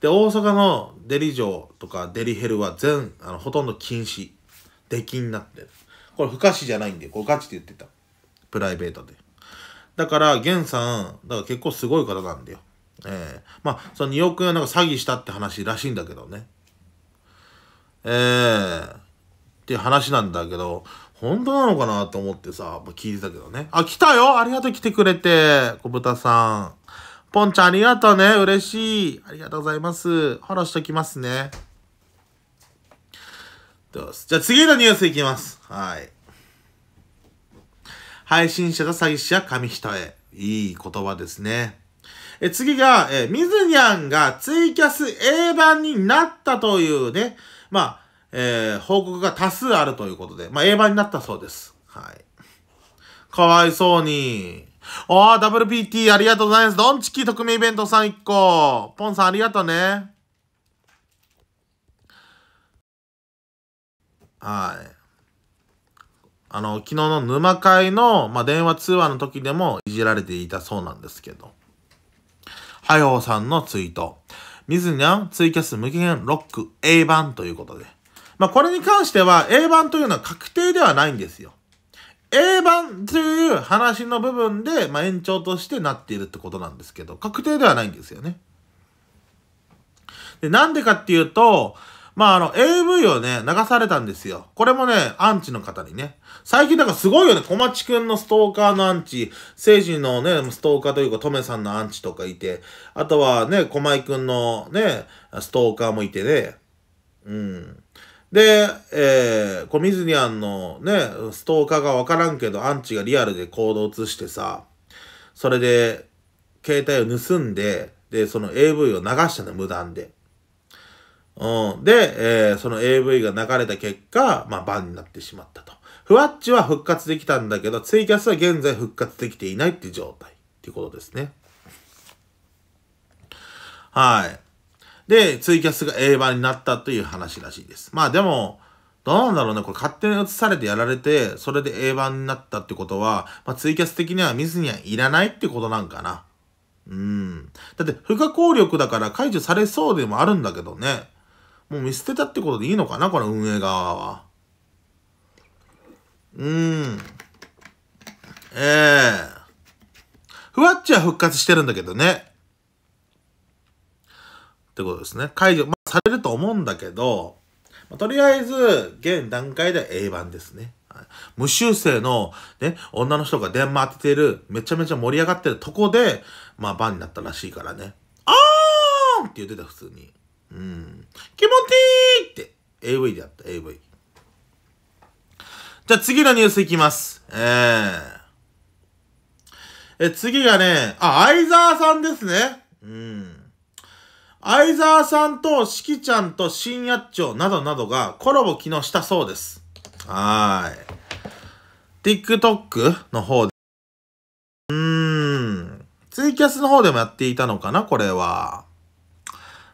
で、大阪のデリ城とかデリヘルは全、あの、ほとんど禁止。出禁になってる。これ不可視じゃないんで、これガチで言ってた。プライベートで。だから、ゲンさん、だから結構すごい方なんだよ。ええー、まあ、その2億円なんか詐欺したって話らしいんだけどね。ええー、っていう話なんだけど、本当なのかなと思ってさ、聞いてたけどね。あ、来たよありがとう来てくれて、小豚さん。ポンちゃんありがとうね。嬉しい。ありがとうございます。フォローしときますね。どうす。じゃあ次のニュースいきます。はい。配信者が詐欺師は紙一重。いい言葉ですね。え次が、えー、みずにゃんがツイキャス A 版になったというね、まあ、えー、報告が多数あるということで、まあ、A 版になったそうです。はい。かわいそうに。ああ、WPT ありがとうございます。ドンチキ特命イベントさん一個。ポンさんありがとうね。はい。あの、昨日の沼会の、まあ、電話通話の時でもいじられていたそうなんですけど。はようさんのツイート。水にゃんツイキャス無期限ロック A 版ということで。まあ、これに関しては A 版というのは確定ではないんですよ。A 版という話の部分で、まあ、延長としてなっているってことなんですけど、確定ではないんですよね。で、なんでかっていうと、まあ、あの、AV をね、流されたんですよ。これもね、アンチの方にね。最近なんかすごいよね、小町くんのストーカーのアンチ、聖人のね、ストーカーというか、トメさんのアンチとかいて、あとはね、小前くんのね、ストーカーもいてね、うん。で、えー、コミズニアンのね、ストーカーがわからんけど、アンチがリアルで行動を移してさ、それで、携帯を盗んで、で、その AV を流したの、無断で。うん。で、えー、その AV が流れた結果、まあ、バンになってしまったと。ふわっちは復活できたんだけど、ツイキャスは現在復活できていないっていう状態っていうことですね。はい。で、ツイキャスが A 版になったという話らしいです。まあでも、どうなんだろうね。これ勝手に映されてやられて、それで A 版になったってことは、まあ、ツイキャス的には見ずにはいらないってことなんかな。うん。だって、不可抗力だから解除されそうでもあるんだけどね。もう見捨てたってことでいいのかなこの運営側は。うーん。ええー、ふわっちは復活してるんだけどね。ってことですね。解除、まあ、されると思うんだけど、まあ、とりあえず、現段階では A 版ですね。はい、無修正の、ね、女の人が電話当ててる、めちゃめちゃ盛り上がってるとこで、まあ、版になったらしいからね。あーんって言ってた、普通に。うん。気持ちいいって。AV でやった、AV。じゃあ次のニュースいきます。えー。え、次がね、あ、相沢さんですね。うん。相沢さんとしきちゃんと新やっちょなどなどがコラボ機能したそうです。はーい。TikTok の方で。うーん。ツイキャスの方でもやっていたのかなこれは。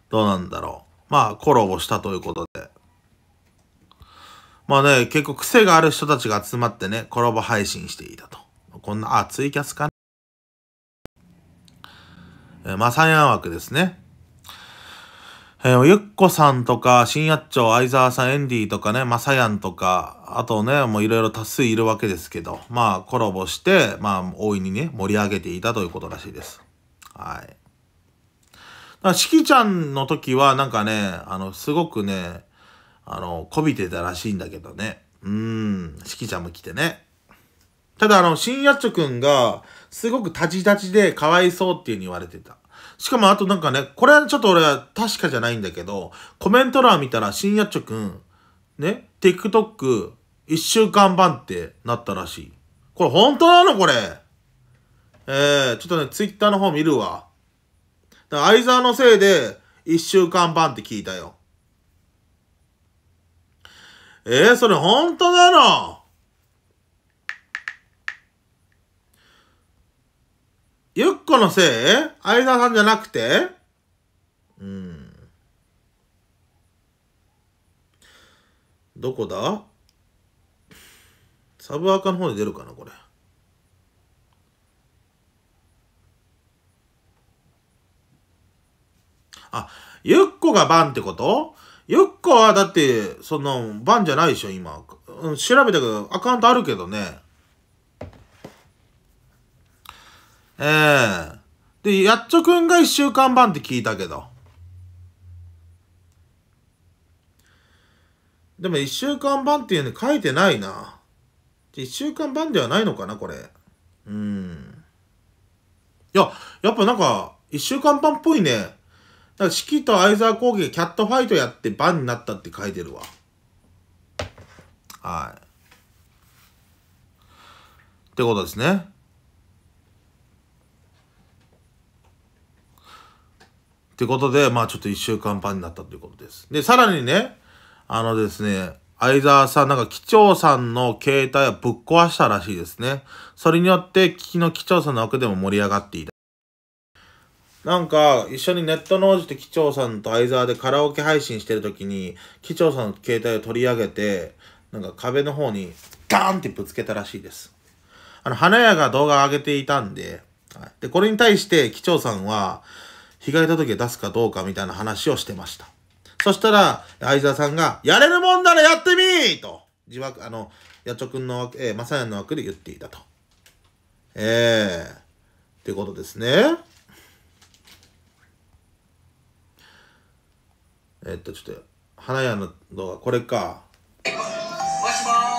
どうなんだろう。まあ、コラボしたということで。まあね、結構癖がある人たちが集まってね、コラボ配信していたと。こんな、あ、ツイキャスかな、えー、まさや枠ですね。えー、ゆっこさんとか、新八丁、相沢さん、エンディとかね、まさやんとか、あとね、もういろいろ多数いるわけですけど、まあコラボして、まあ大いにね、盛り上げていたということらしいです。はい。だしきちゃんの時はなんかね、あの、すごくね、あの、こびてたらしいんだけどね。うん、しきちゃんも来てね。ただあの、新八丁くんが、すごくタジタジでかわいそうっていうに言われてた。しかもあとなんかね、これはちょっと俺は確かじゃないんだけど、コメント欄見たら、新やっちょくん、ね、TikTok、一週間版ってなったらしい。これ本当なのこれ。えー、ちょっとね、ツイッターの方見るわ。だから相沢のせいで、一週間版って聞いたよ。えー、それ本当なのゆっこのせい相沢さんじゃなくてうん。どこだサブアカの方に出るかな、これ。あ、ゆっこがバンってことゆっこはだって、その、バンじゃないでしょ、今。うん、調べたけど、アカウントあるけどね。ええー、で、やっちょくんが一週間版って聞いたけど。でも一週間版っていうの書いてないな。一週間版ではないのかな、これ。うん。いや、やっぱなんか、一週間版っぽいね。だから四季と相沢攻がキャットファイトやって番になったって書いてるわ。はい。ってことですね。ってことで、まあちょっと一週間パンになったということです。で、さらにね、あのですね、相沢さん、なんか機長さんの携帯をぶっ壊したらしいですね。それによって、聞きの機長さんの枠でも盛り上がっていた。なんか、一緒にネットの応じて機長さんと相沢でカラオケ配信してる時に、機長さんの携帯を取り上げて、なんか壁の方にガーンってぶつけたらしいです。あの、花屋が動画上げていたんで、はい、で、これに対して機長さんは、着替えた時出すかどうかみたいな話をしてました。そしたら、相沢さんが、やれるもんならやってみーと、自枠、あの、八丁くんの、えー、正也の枠で言っていたと。ええー、ってことですね。えー、っと、ちょっと、花屋の動画、これか。もしもー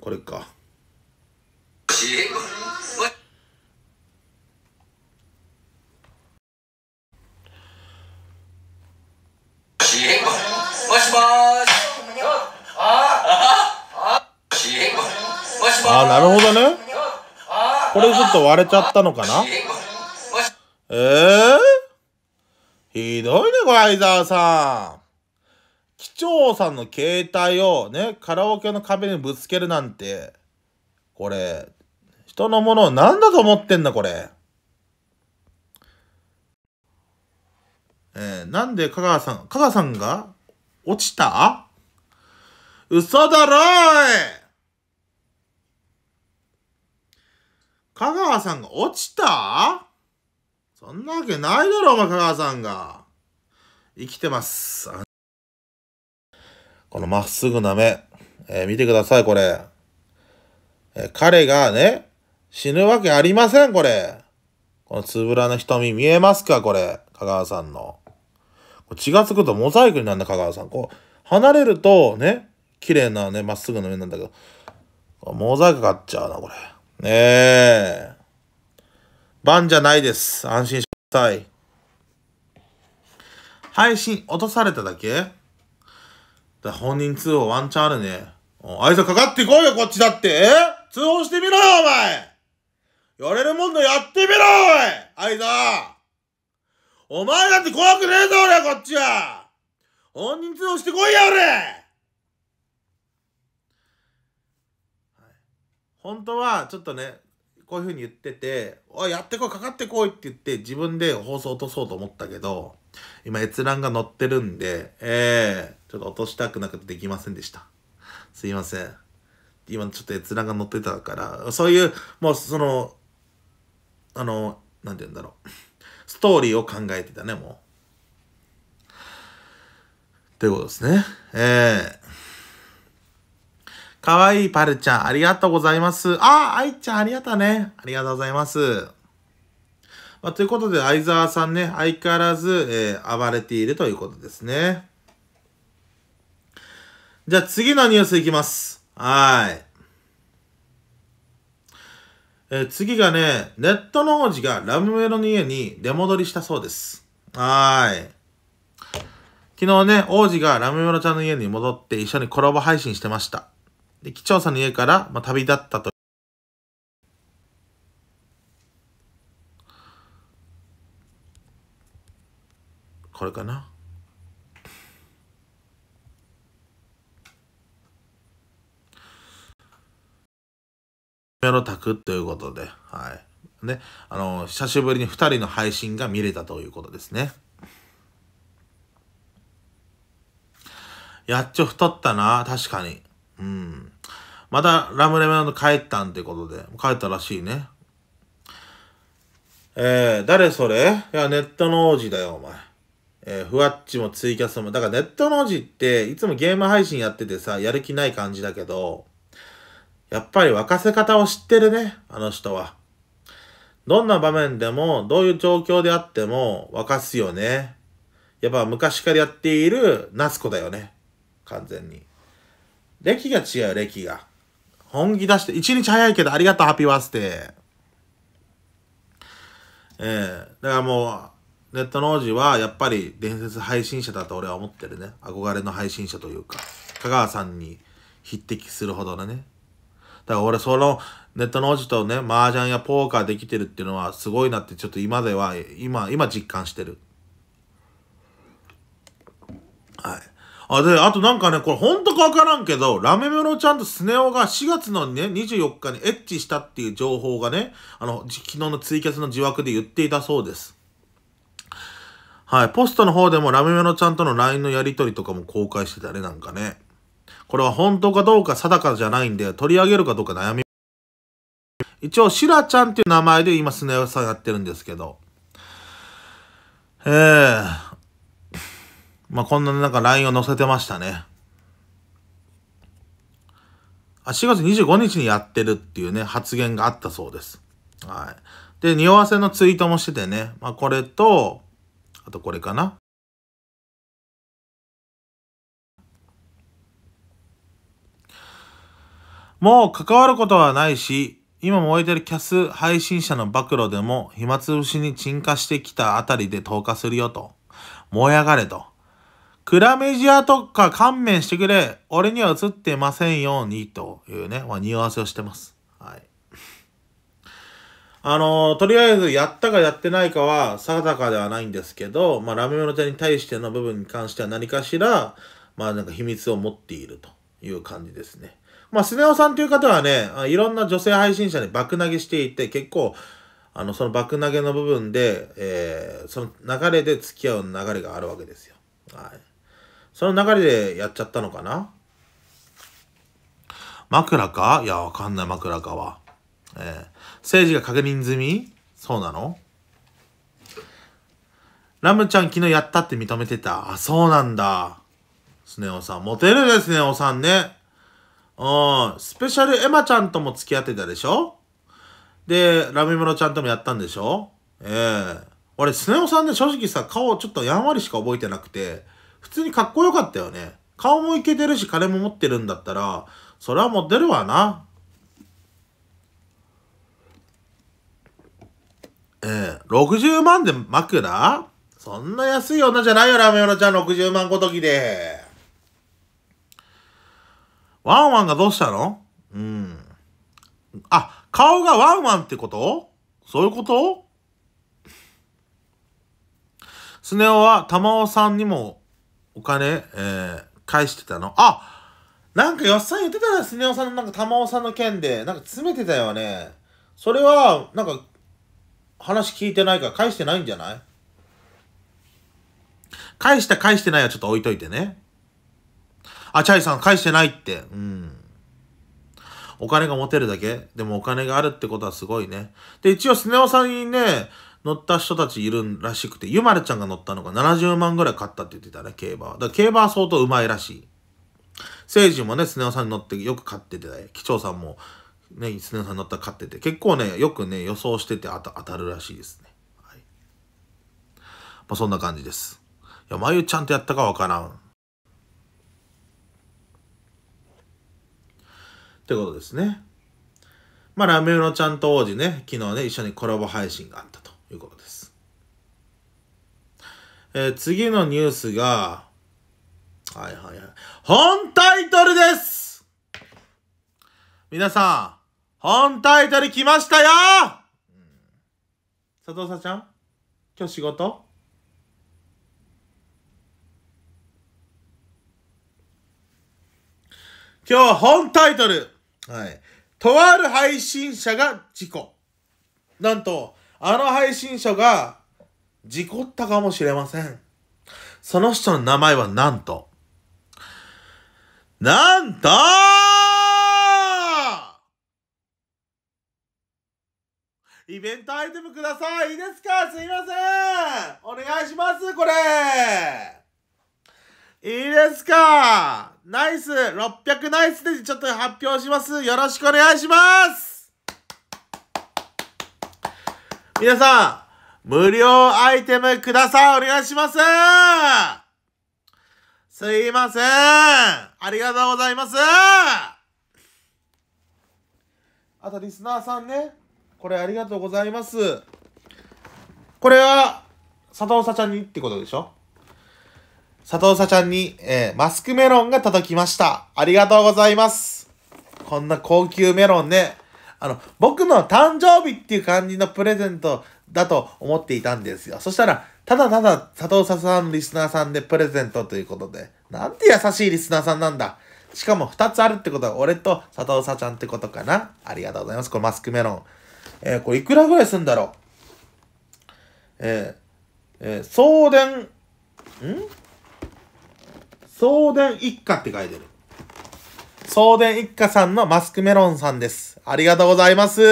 これかあなるほどねこれちょっと割れちゃったのかなええー、ひどいねこれ相沢さん機長さんの携帯をね、カラオケの壁にぶつけるなんて、これ、人のものを何だと思ってんだ、これ。えー、なんで香川さん、香川さんが落ちた嘘だろい香川さんが落ちたそんなわけないだろ、お前香川さんが。生きてます。このまっすぐな目、えー、見てください、これ。えー、彼がね、死ぬわけありません、これ。このつぶらな瞳見えますか、これ。香川さんの。血がつくとモザイクになるんだ、香川さん。こう、離れるとね、綺麗なね、まっすぐの目なんだけど、モザイクかかっちゃうな、これ。ねえ。番じゃないです。安心してください。配信落とされただけだ本人通報ワンチャンあるね。あいつかかってこいよ、こっちだって。え通報してみろよ、お前。言われるもんのやってみろ、おいあい想。お前だって怖くねえぞ、俺はこっちは。本人通報してこいよ、俺。本当はちょっとねこういうふうに言ってて「おいやってこいかかってこい」って言って自分で放送落とそうと思ったけど今閲覧が載ってるんで、えー、ちょっと落としたくなくてできませんでした。すいません。今ちょっと閲覧が載ってたから、そういう、もうその、あの、なんて言うんだろう。ストーリーを考えてたね、もう。ということですね。ええー。かわいいパルちゃん、ありがとうございます。あ、あいちゃん、ありがとうね。ありがとうございます。まあ、ということで、相沢さんね、相変わらず、えー、暴れているということですね。じゃあ次のニュースいきます。はい。えー、次がね、ネットの王子がラムウェの家に出戻りしたそうです。はい。昨日ね、王子がラムウェちゃんの家に戻って一緒にコラボ配信してました。で、機長さんの家から、まあ、旅立ったとこれかなメロタクということで、はい。ね、あの、久しぶりに2人の配信が見れたということですね。やっちょ太ったな、確かに。うん。また、ラムレメロの帰ったんってことで、帰ったらしいね。えー、誰それいや、ネットの王子だよ、お前。えー、ふわっちもツイキャスも、だからネットの字っていつもゲーム配信やっててさ、やる気ない感じだけど、やっぱり沸かせ方を知ってるね、あの人は。どんな場面でも、どういう状況であっても沸かすよね。やっぱ昔からやっているナスコだよね。完全に。歴が違う歴が。本気出して、一日早いけどありがとう、ハッピーバースデー。ええー、だからもう、ネットの王子はやっぱり伝説配信者だと俺は思ってるね。憧れの配信者というか、香川さんに匹敵するほどのね。だから俺そのネットの王子とね、麻雀やポーカーできてるっていうのはすごいなってちょっと今では、今、今実感してる。はい。あ、で、あとなんかね、これほんとかわからんけど、ラメメロちゃんとスネ夫が4月のね、24日にエッチしたっていう情報がね、あの、昨日のツイキャスの字枠で言っていたそうです。はい。ポストの方でもラムメノちゃんとの LINE のやりとりとかも公開してたね、なんかね。これは本当かどうか定かじゃないんで、取り上げるかどうか悩み。一応、シラちゃんっていう名前で今、スネ夫さんやってるんですけど。ええー、まあ、こんななんか LINE を載せてましたね。あ、4月25日にやってるっていうね、発言があったそうです。はい。で、匂わせのツイートもしててね、まあ、これと、あとこれかなもう関わることはないし、今燃えてるキャス配信者の暴露でも暇つぶしに沈下してきたあたりで投下するよと。燃え上がれと。クラメジアとか勘弁してくれ。俺には映ってませんようにというね、まあ、匂わせをしてます。あの、とりあえずやったかやってないかは定かではないんですけど、まあ、ラロちの手に対しての部分に関しては何かしら、まあ、なんか秘密を持っているという感じですね。まあ、スネオさんという方はね、いろんな女性配信者に爆投げしていて、結構、あの、その爆投げの部分で、えー、その流れで付き合う流れがあるわけですよ。はい。その流れでやっちゃったのかな枕かいや、わかんない、枕かは。えー政治が確認済みそうなのラムちゃん昨日やったって認めてた。あ、そうなんだ。スネオさん。モテるですね、おさんね。うん。スペシャルエマちゃんとも付き合ってたでしょで、ラミムロちゃんともやったんでしょええー、俺、スネオさんね、正直さ、顔ちょっとやんわりしか覚えてなくて、普通にかっこよかったよね。顔もイケてるし、金も持ってるんだったら、それはモテるわな。え60万で枕そんな安い女じゃないよ、ラーメオナちゃん、60万ごときで。ワンワンがどうしたのうん。あ、顔がワンワンってことそういうことスネ夫は玉尾さんにもお金、えー、返してたのあなんかよっさん言ってたらスネ夫さんのなんか玉尾さんの件で、なんか詰めてたよね。それは、なんか話聞いてないから返してないんじゃない返した返してないはちょっと置いといてね。あ、チャイさん返してないって。うん。お金が持てるだけでもお金があるってことはすごいね。で、一応スネ夫さんにね、乗った人たちいるらしくて、ゆまるちゃんが乗ったのが70万ぐらい買ったって言ってたね、競馬は。だから競馬は相当うまいらしい。聖人もね、スネ夫さんに乗ってよく買ってて、機長さんもね、1年半になったら勝ってて、結構ね、よくね、予想してて当たるらしいですね。はい。まあ、そんな感じです。いや、まゆちゃんとやったかわからん。ってことですね。まあ、ラメウロちゃんと王子ね、昨日ね、一緒にコラボ配信があったということです。えー、次のニュースが、はいはいはい。本タイトルです皆さん、本タイトル来ましたよ、佐藤さちゃん今日仕事今日は本タイトルはいとある配信者が事故なんとあの配信者が事故ったかもしれませんその人の名前はなんとなんとイベントアイテムください。いいですかすいません。お願いします、これ。いいですかナイス !600 ナイスでちょっと発表します。よろしくお願いします皆さん、無料アイテムください。お願いしますすいませんありがとうございますあとリスナーさんね、これありがとうございます。これは、佐藤さちゃんにってことでしょ佐藤さちゃんに、えー、マスクメロンが届きました。ありがとうございます。こんな高級メロンね。あの、僕の誕生日っていう感じのプレゼントだと思っていたんですよ。そしたら、ただただ佐藤さんリスナーさんでプレゼントということで、なんて優しいリスナーさんなんだ。しかも2つあるってことは、俺と佐藤さちゃんってことかな。ありがとうございます。これマスクメロン。えー、これいくらぐらいすんだろうえー、えー、送電、ん送電一家って書いてる。送電一家さんのマスクメロンさんです。ありがとうございます。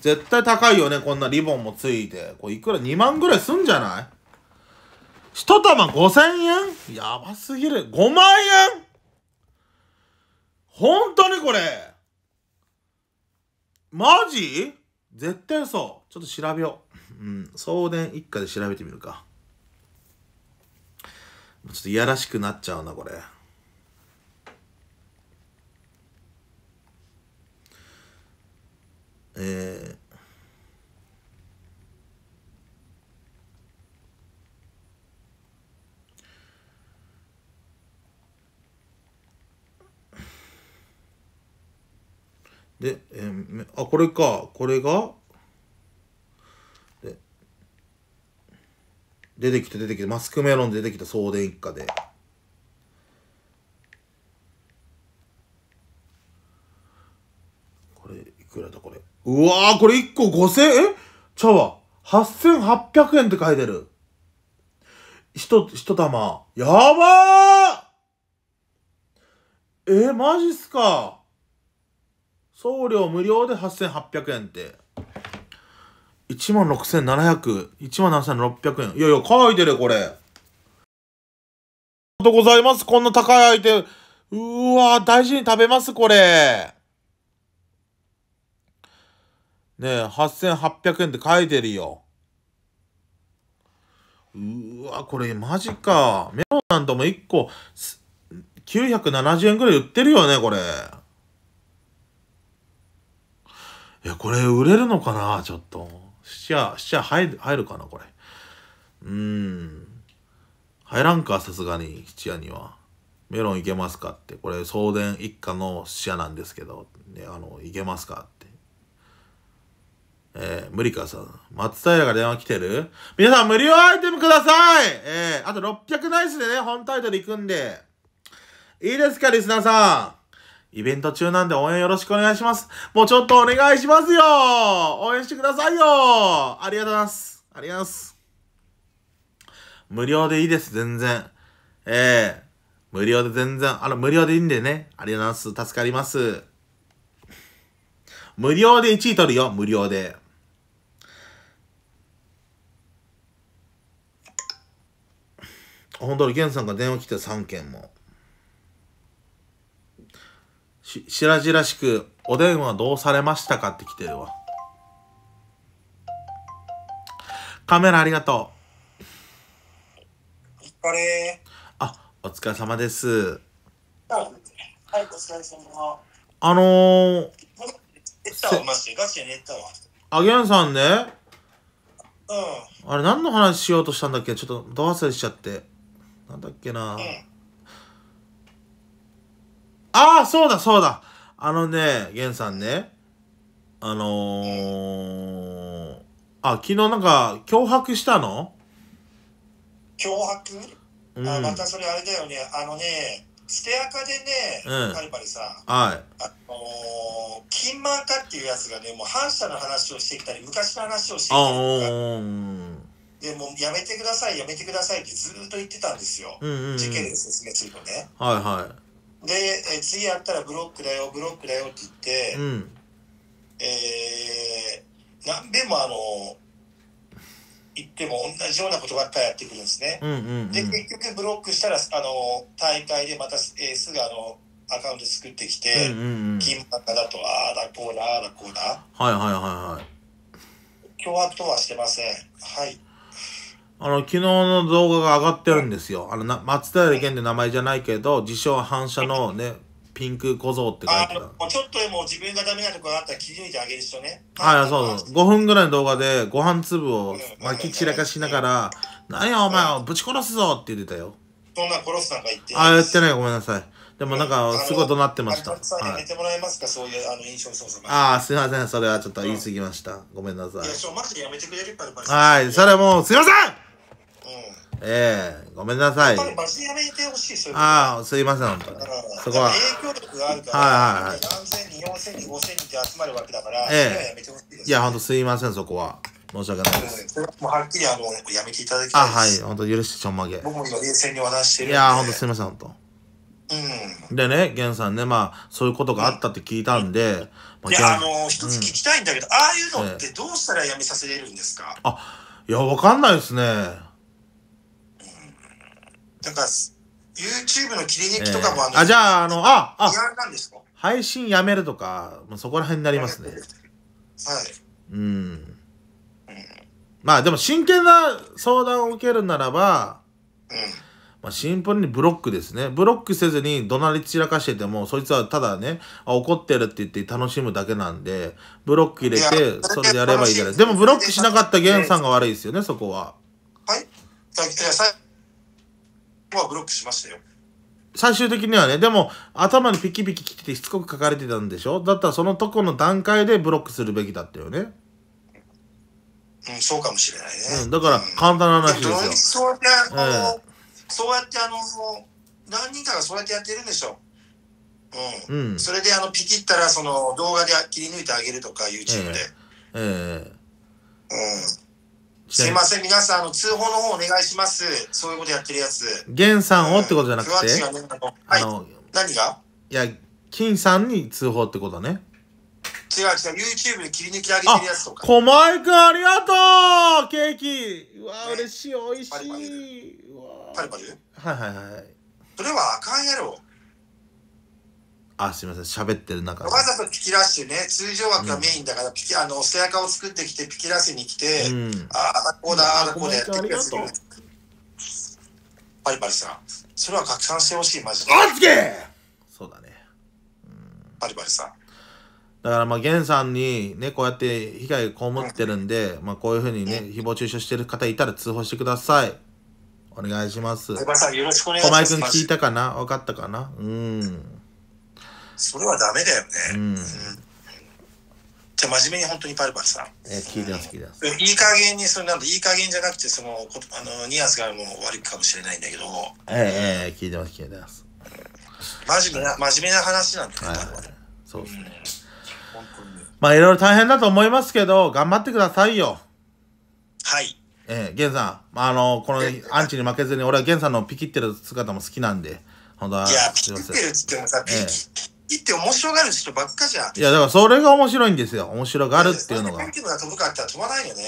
絶対高いよね、こんなリボンもついて。これいくら ?2 万ぐらいすんじゃない一玉5000円やばすぎる。5万円本当にこれマジ絶対そう。ちょっと調べよう。うん。送電一家で調べてみるか。ちょっといやらしくなっちゃうな、これ。えーで、えー、あ、これか。これが、で、出てきて出てきて、マスクメロン出てきた送電一家で。これ、いくらだこれ。うわーこれ1個5000円えちゃわ。8800円って書いてる。ひと、ひと玉。やばーえー、マジっすか送料無料で8800円って。1万6700、1万7600円。いやいや、書いてるこれ。ありがとうございます。こんな高い相手。うーわ大事に食べます、これ。ねえ、8800円って書いてるよ。うわこれマジか。メロンなんとも1個970円ぐらい売ってるよね、これ。いや、これ売れるのかなちょっと。視野、視野入る、入るかなこれ。うーん。入らんか、さすがに、質屋には。メロンいけますかって。これ、送電一家の質屋なんですけど、ね、あの、いけますかって。えー、無理かさん。松平が電話来てる皆さん無料アイテムくださいえー、あと600ナイスでね、本タイトル行くんで。いいですか、リスナーさん。イベント中なんで応援よろしくお願いします。もうちょっとお願いしますよ応援してくださいよありがとうございます。ありがとうございます。無料でいいです、全然。ええー、無料で全然、あの、無料でいいんでね。ありがとうございます。助かります。無料で1位取るよ、無料で。本当に、ゲンさんが電話来て3件も。し、白々しく、お電話どうされましたかって来てるわ。カメラありがとう。お疲れあ、お疲れ様です。はい、お疲れ様。あのー、あげんさんね。うん。あれ、何の話しようとしたんだっけちょっと、ど忘れしちゃって。なんだっけな。うんああ、そうだ、そうだ。あのね、ゲンさんね、あのー、あ、昨日なんか、脅迫したの脅迫、うん、あまたそれあれだよね、あのね、ステアカでね、うん、パリパリさはい、あのー、キンマーカっていうやつがね、もう反社の話をしてきたり、昔の話をしてきたりでもやめてください、やめてくださいってずっと言ってたんですよ、うんうんうん、事件で説明するとね。はいはいで、え次やったらブロックだよブロックだよって言って、うん、えー、何べんもあの言っても同じようなことばっかりやってくるんですね。うんうんうん、で結局ブロックしたらあの大会でまた、えー、すぐあのアカウント作ってきて、うんうんうん、金馬だとああだこうだああだこうだ。はいはいはいはい。脅迫とはしてません。はい。あの、昨日の動画が上がってるんですよ。あの、な松平健って名前じゃないけど、自称反射のね、ピンク小僧って書いてあうちょっとでも自分がダメなとこがあったら気づいてあげる人ね。はい、そうそう。5分ぐらいの動画で、ご飯粒を巻き散らかしながら、なんやお前をぶち殺すぞって言ってたよ。そんな殺すなんか言ってあ、言ってない。ごめんなさい。でもなんか、すごい怒鳴ってました。はい、てもらえますか、そういうあの印象操作。ああ、すいません。それはちょっと言い過ぎました。ごめんなさい。いや、マジでやめてくれるはい、それはもう、すいませんええー、ごめんなさい。やっぱりやめてほしいでね。ああ、すいません、本当に。そこは。影響力があるから、はいはいはい。って集まるわけだから、ええー、いや、本当すいません、そこは。申し訳ないです。もうはっきりあのやめていただきたいあ、はい、本当許してちょんまげ。僕も今冷静にしてるいや、本当すいません、本当。うん、でね、源さんね、まあ、そういうことがあったって聞いたんで。うん、まあ、いや、あの一つ聞きたいんだけど、うん、ああいうのってどうしたらやめさせれるんですか、えあ、いや、わかんないですね。なんか、YouTube の切り抜きとかもあの、えー、あ、じゃあ、あの、あ、あ、配信やめるとか、もうそこら辺になりますね。はい。うん。まあでも真剣な相談を受けるならば、うん、まあ、シンプルにブロックですね。ブロックせずに怒鳴り散らかしてても、そいつはただね、あ怒ってるって言って楽しむだけなんで、ブロック入れて、それでやればいいじゃないでもブロックしなかったゲンさんが悪いですよね、そこは。はいはブロックしましたよ。最終的にはね、でも頭にピキピキ切ってしつこく書かれてたんでしょだったらそのとこの段階でブロックするべきだったよね。うん、そうかもしれないね。うん、だから簡単な話ですよ。そうやってあの、えー、そうやってあの、何人かがそうやってやってるんでしょ。うん。うん、それであの、ピキったらその動画で切り抜いてあげるとか、YouTube で。えー、えー、うん。すいません、皆さん、あの、通報の方お願いします。そういうことやってるやつ。源さんをってことじゃなくて、うん、あの、はい、何がいや、金さんに通報ってことね。違う違う、YouTube で切り抜き上げてるやつとか。小前くんありがとうケーキうわ、ね、嬉しい、美味しい。パルパルはいはいはい。それはあかんやろ。あ、すみません、喋ってる中で。わざとピキラッシュね、通常枠がメインだから、うん、ピキあの、背中を作ってきて、ピキラッシュに来て、うん、ああ、こうだ、ああ、こうだやってくれる。パリパリさん、それは拡散してほしい、マジで。あつけそうだね。うん、パリパリさん。だからまあ源さんにねこうやって被害被ってるんで、うん、まあこういうふうにね、うん、誹謗中傷してる方いたら通報してくださいお願いします小前君聞いたかな分かったかなうんそれはダメだよね。うん。じゃ真面目に本当にパルパルさ。ん。え、聞いてます、聞いてます。いい加減に、それなんで、いい加減じゃなくて、その、あの、ニュアンスがもう悪いかもしれないんだけど。ええ、ええ、聞いてます、聞いてます。真面目な、真面目な話なんだね、はい、そうですね。まあ、いろいろ大変だと思いますけど、頑張ってくださいよ。はい。ええ、ゲンさん、まああの、このアンチに負けずに、俺はゲンさんのピキってる姿も好きなんで、本当は。いや、ピキってるっつってもさ、ピキ。行って面白がる人ばっかじゃん。いや、だからそれが面白いんですよ。面白がるっていうのが。が飛ぶかって飛ばないよね。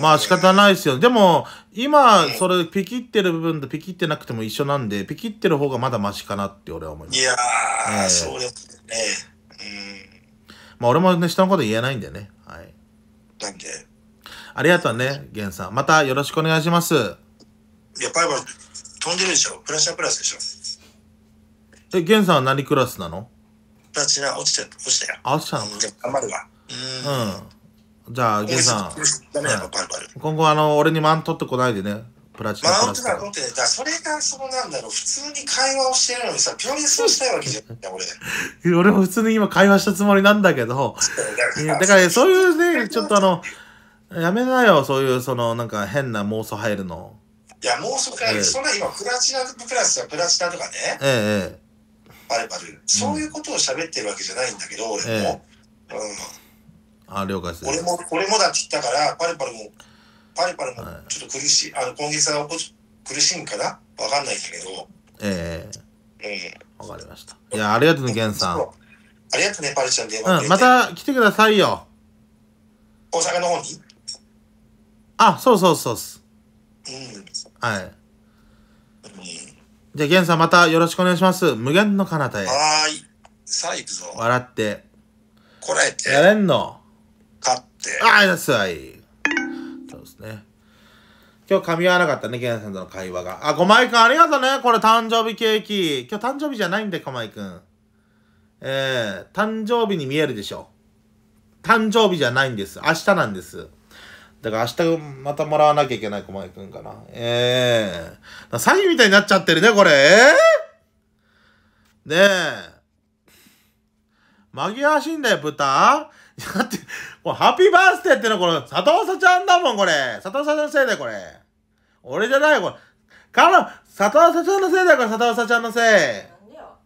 まあ仕方ないですよ。でも、今、それ、ピキってる部分とピキってなくても一緒なんで、ピキってる方がまだマシかなって俺は思います。いやー、えー、そうですね。うん。まあ俺もね、人のこと言えないんでね。はい。なんでありがとうね、ゲンさん。またよろしくお願いします。いや、バイバイ飛んでるでしょ。プラスはプラスでしょ。え、ゲンさんは何クラスなのたちな、落ちて、落ちたよ。あ、落ちたのじゃ頑張るわ。うん。じゃあ、ゲンさん。今後、あの、俺にマン取ってこないでね。プラチナマン取ってね、だそれがそうなんだろう。普通に会話をしてるのにさ、ョンネスをしたいわけじゃないんだ、俺。俺も普通に今会話したつもりなんだけど。だから、そういうね、ちょっとあの、やめなよ、そういう、その、なんか変な妄想入るの。いや、妄想かよ。そんな今、プラチナプラスプラチナとかね。ええバルバル、そういうことを喋ってるわけじゃないんだけど、俺も。ええ、うんあ了解です俺も俺もだって言ったからパルパルもパルパルもちょっと苦しい、はい、あの今月は苦しいんかなわかんないんだけどええええわかりましたいやありがとうねゲンさんありがとうねパルちゃん電話、うん、また来てくださいよ大阪の方にあそうそうそうすうんはいじゃあ、ゲンさんまたよろしくお願いします。無限の彼方へ。はーい。さあ行くぞ。笑って。こらえて。やれんの。勝って。ああ、安い。そうですね。今日噛み合わなかったね、ゲンさんとの会話が。あ、ごまいくんありがとうね。これ誕生日ケーキ。今日誕生日じゃないんで、ごまいくん。えー、誕生日に見えるでしょ。誕生日じゃないんです。明日なんです。だから明日またもらわなきゃいけない、小前くんかな。ええー、詐欺みたいになっちゃってるね、これ。えー、ねえ。紛らわしいんだよ、豚。だって、これハッピーバースデーってのはこの、佐藤さちゃんだもん、これ。佐藤さちゃんのせいだよ、これ。俺じゃないよ、これ。かの、佐藤さちゃんのせいだよ、これ、佐藤さちゃんのせい。なんでよ。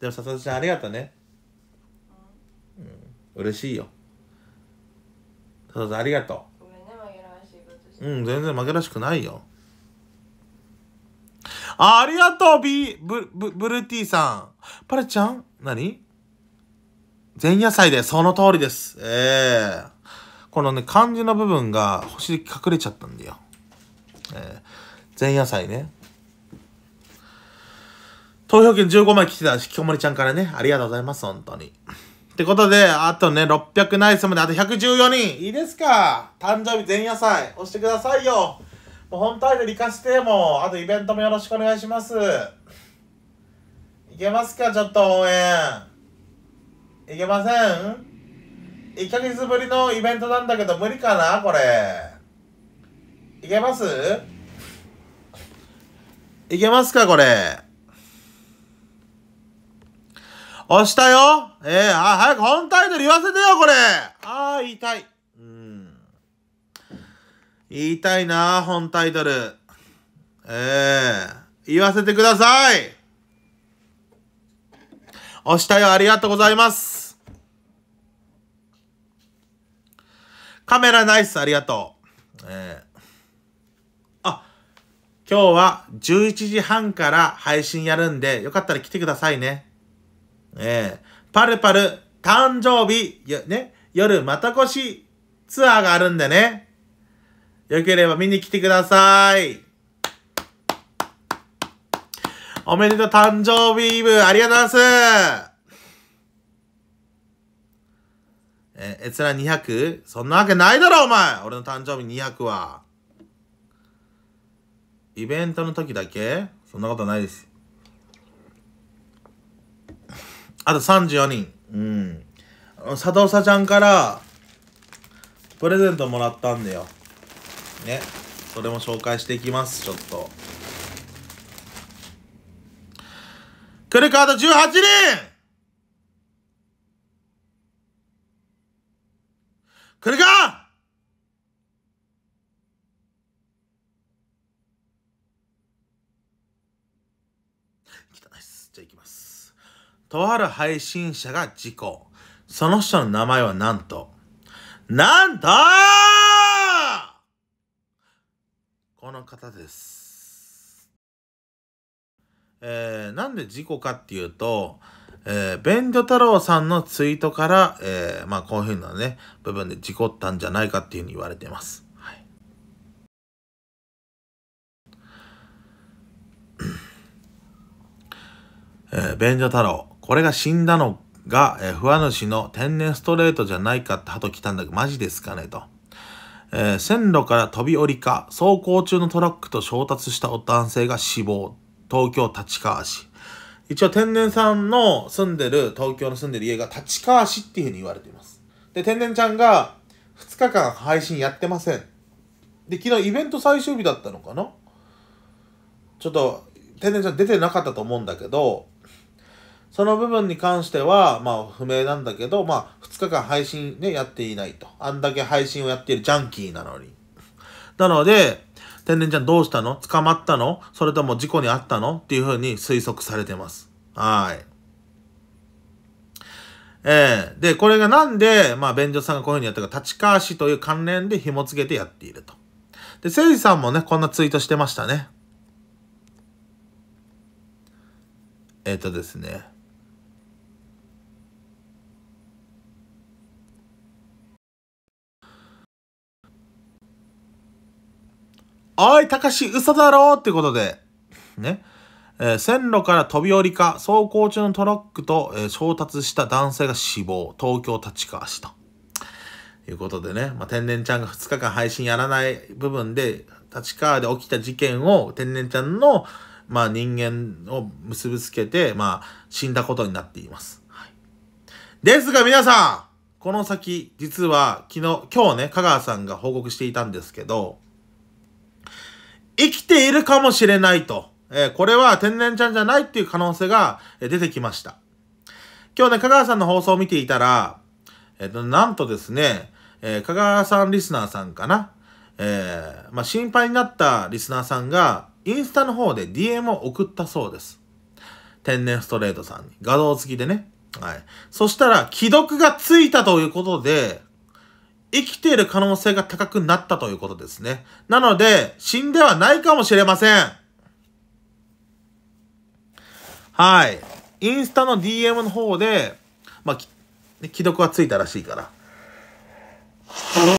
でも、佐藤さちゃんありがとうね。うん、嬉しいよ。どうぞありがとうごめんねらしいことしてうん全然負けらしくないよあありがとうビブブブルーティーさんパレちゃん何前夜祭でその通りですええー、このね漢字の部分が星で隠れちゃったんだよえー、前夜祭ね投票券15枚来てたし、きこもりちゃんからね、ありがとうございます、本当に。ってことで、あとね、600ナイスまであと114人。いいですか誕生日前夜祭、押してくださいよ。もう本体で理かして、もあとイベントもよろしくお願いします。いけますかちょっと応援。いけません ?1 ヶ月ぶりのイベントなんだけど、無理かなこれ。いけますいけますかこれ。押したよええー、あ、早く本タイトル言わせてよ、これああ、言いたい。うん。言いたいな、本タイトル。ええー、言わせてください押したよ、ありがとうございます。カメラナイス、ありがとう。ええー今日は11時半から配信やるんで、よかったら来てくださいね。えー、パルパル、誕生日、ね、夜また越しツアーがあるんでね。よければ見に来てください。おめでとう誕生日イブ、ありがとうございます。え、閲覧 200? そんなわけないだろ、お前俺の誕生日200は。イベントの時だけそんなことないです。あと34人。うん。佐藤さちゃんから、プレゼントもらったんだよ。ね。それも紹介していきます、ちょっと。来るカあと18人来るかとある配信者が事故。その人の名前はなんと、なんとこの方です。えー、なんで事故かっていうと、えー、便所太郎さんのツイートから、えー、まあこういうふうなね、部分で事故ったんじゃないかっていうふうに言われてます。はい、えー、便所太郎。これが死んだのが、えー、不安主の天然ストレートじゃないかって鳩来たんだけど、マジですかねと。えー、線路から飛び降りか、走行中のトラックと衝突した男性が死亡。東京立川市。一応天然さんの住んでる、東京の住んでる家が立川市っていうふうに言われています。で、天然ちゃんが2日間配信やってません。で、昨日イベント最終日だったのかなちょっと、天然ちゃん出てなかったと思うんだけど、その部分に関しては、まあ、不明なんだけど、まあ、2日間配信ね、やっていないと。あんだけ配信をやっているジャンキーなのに。なので、天然ちゃんどうしたの捕まったのそれとも事故に遭ったのっていうふうに推測されてます。はい。えー、で、これがなんで、まあ、便所さんがこういうふうにやったか、立川市という関連で紐付けてやっていると。で、誠司さんもね、こんなツイートしてましたね。えっ、ー、とですね。おい、たかし、嘘だろってことで、ね。えー、線路から飛び降りか、走行中のトラックと、えー、衝突した男性が死亡、東京立川市と。いうことでね、まあ、天然ちゃんが2日間配信やらない部分で、立川で起きた事件を天然ちゃんの、まあ、人間を結びつけて、まあ、死んだことになっています。はい、ですが皆さんこの先、実は昨日、今日ね、香川さんが報告していたんですけど、生きているかもしれないと。えー、これは天然ちゃんじゃないっていう可能性が出てきました。今日ね、香川さんの放送を見ていたら、えっ、ー、と、なんとですね、えー、香川さんリスナーさんかな。えー、まあ、心配になったリスナーさんが、インスタの方で DM を送ったそうです。天然ストレートさんに。画像付きでね。はい。そしたら、既読がついたということで、生きている可能性が高くなったということですね。なので、死んではないかもしれません。はい。インスタの DM の方で、まあ、既読はついたらしいから。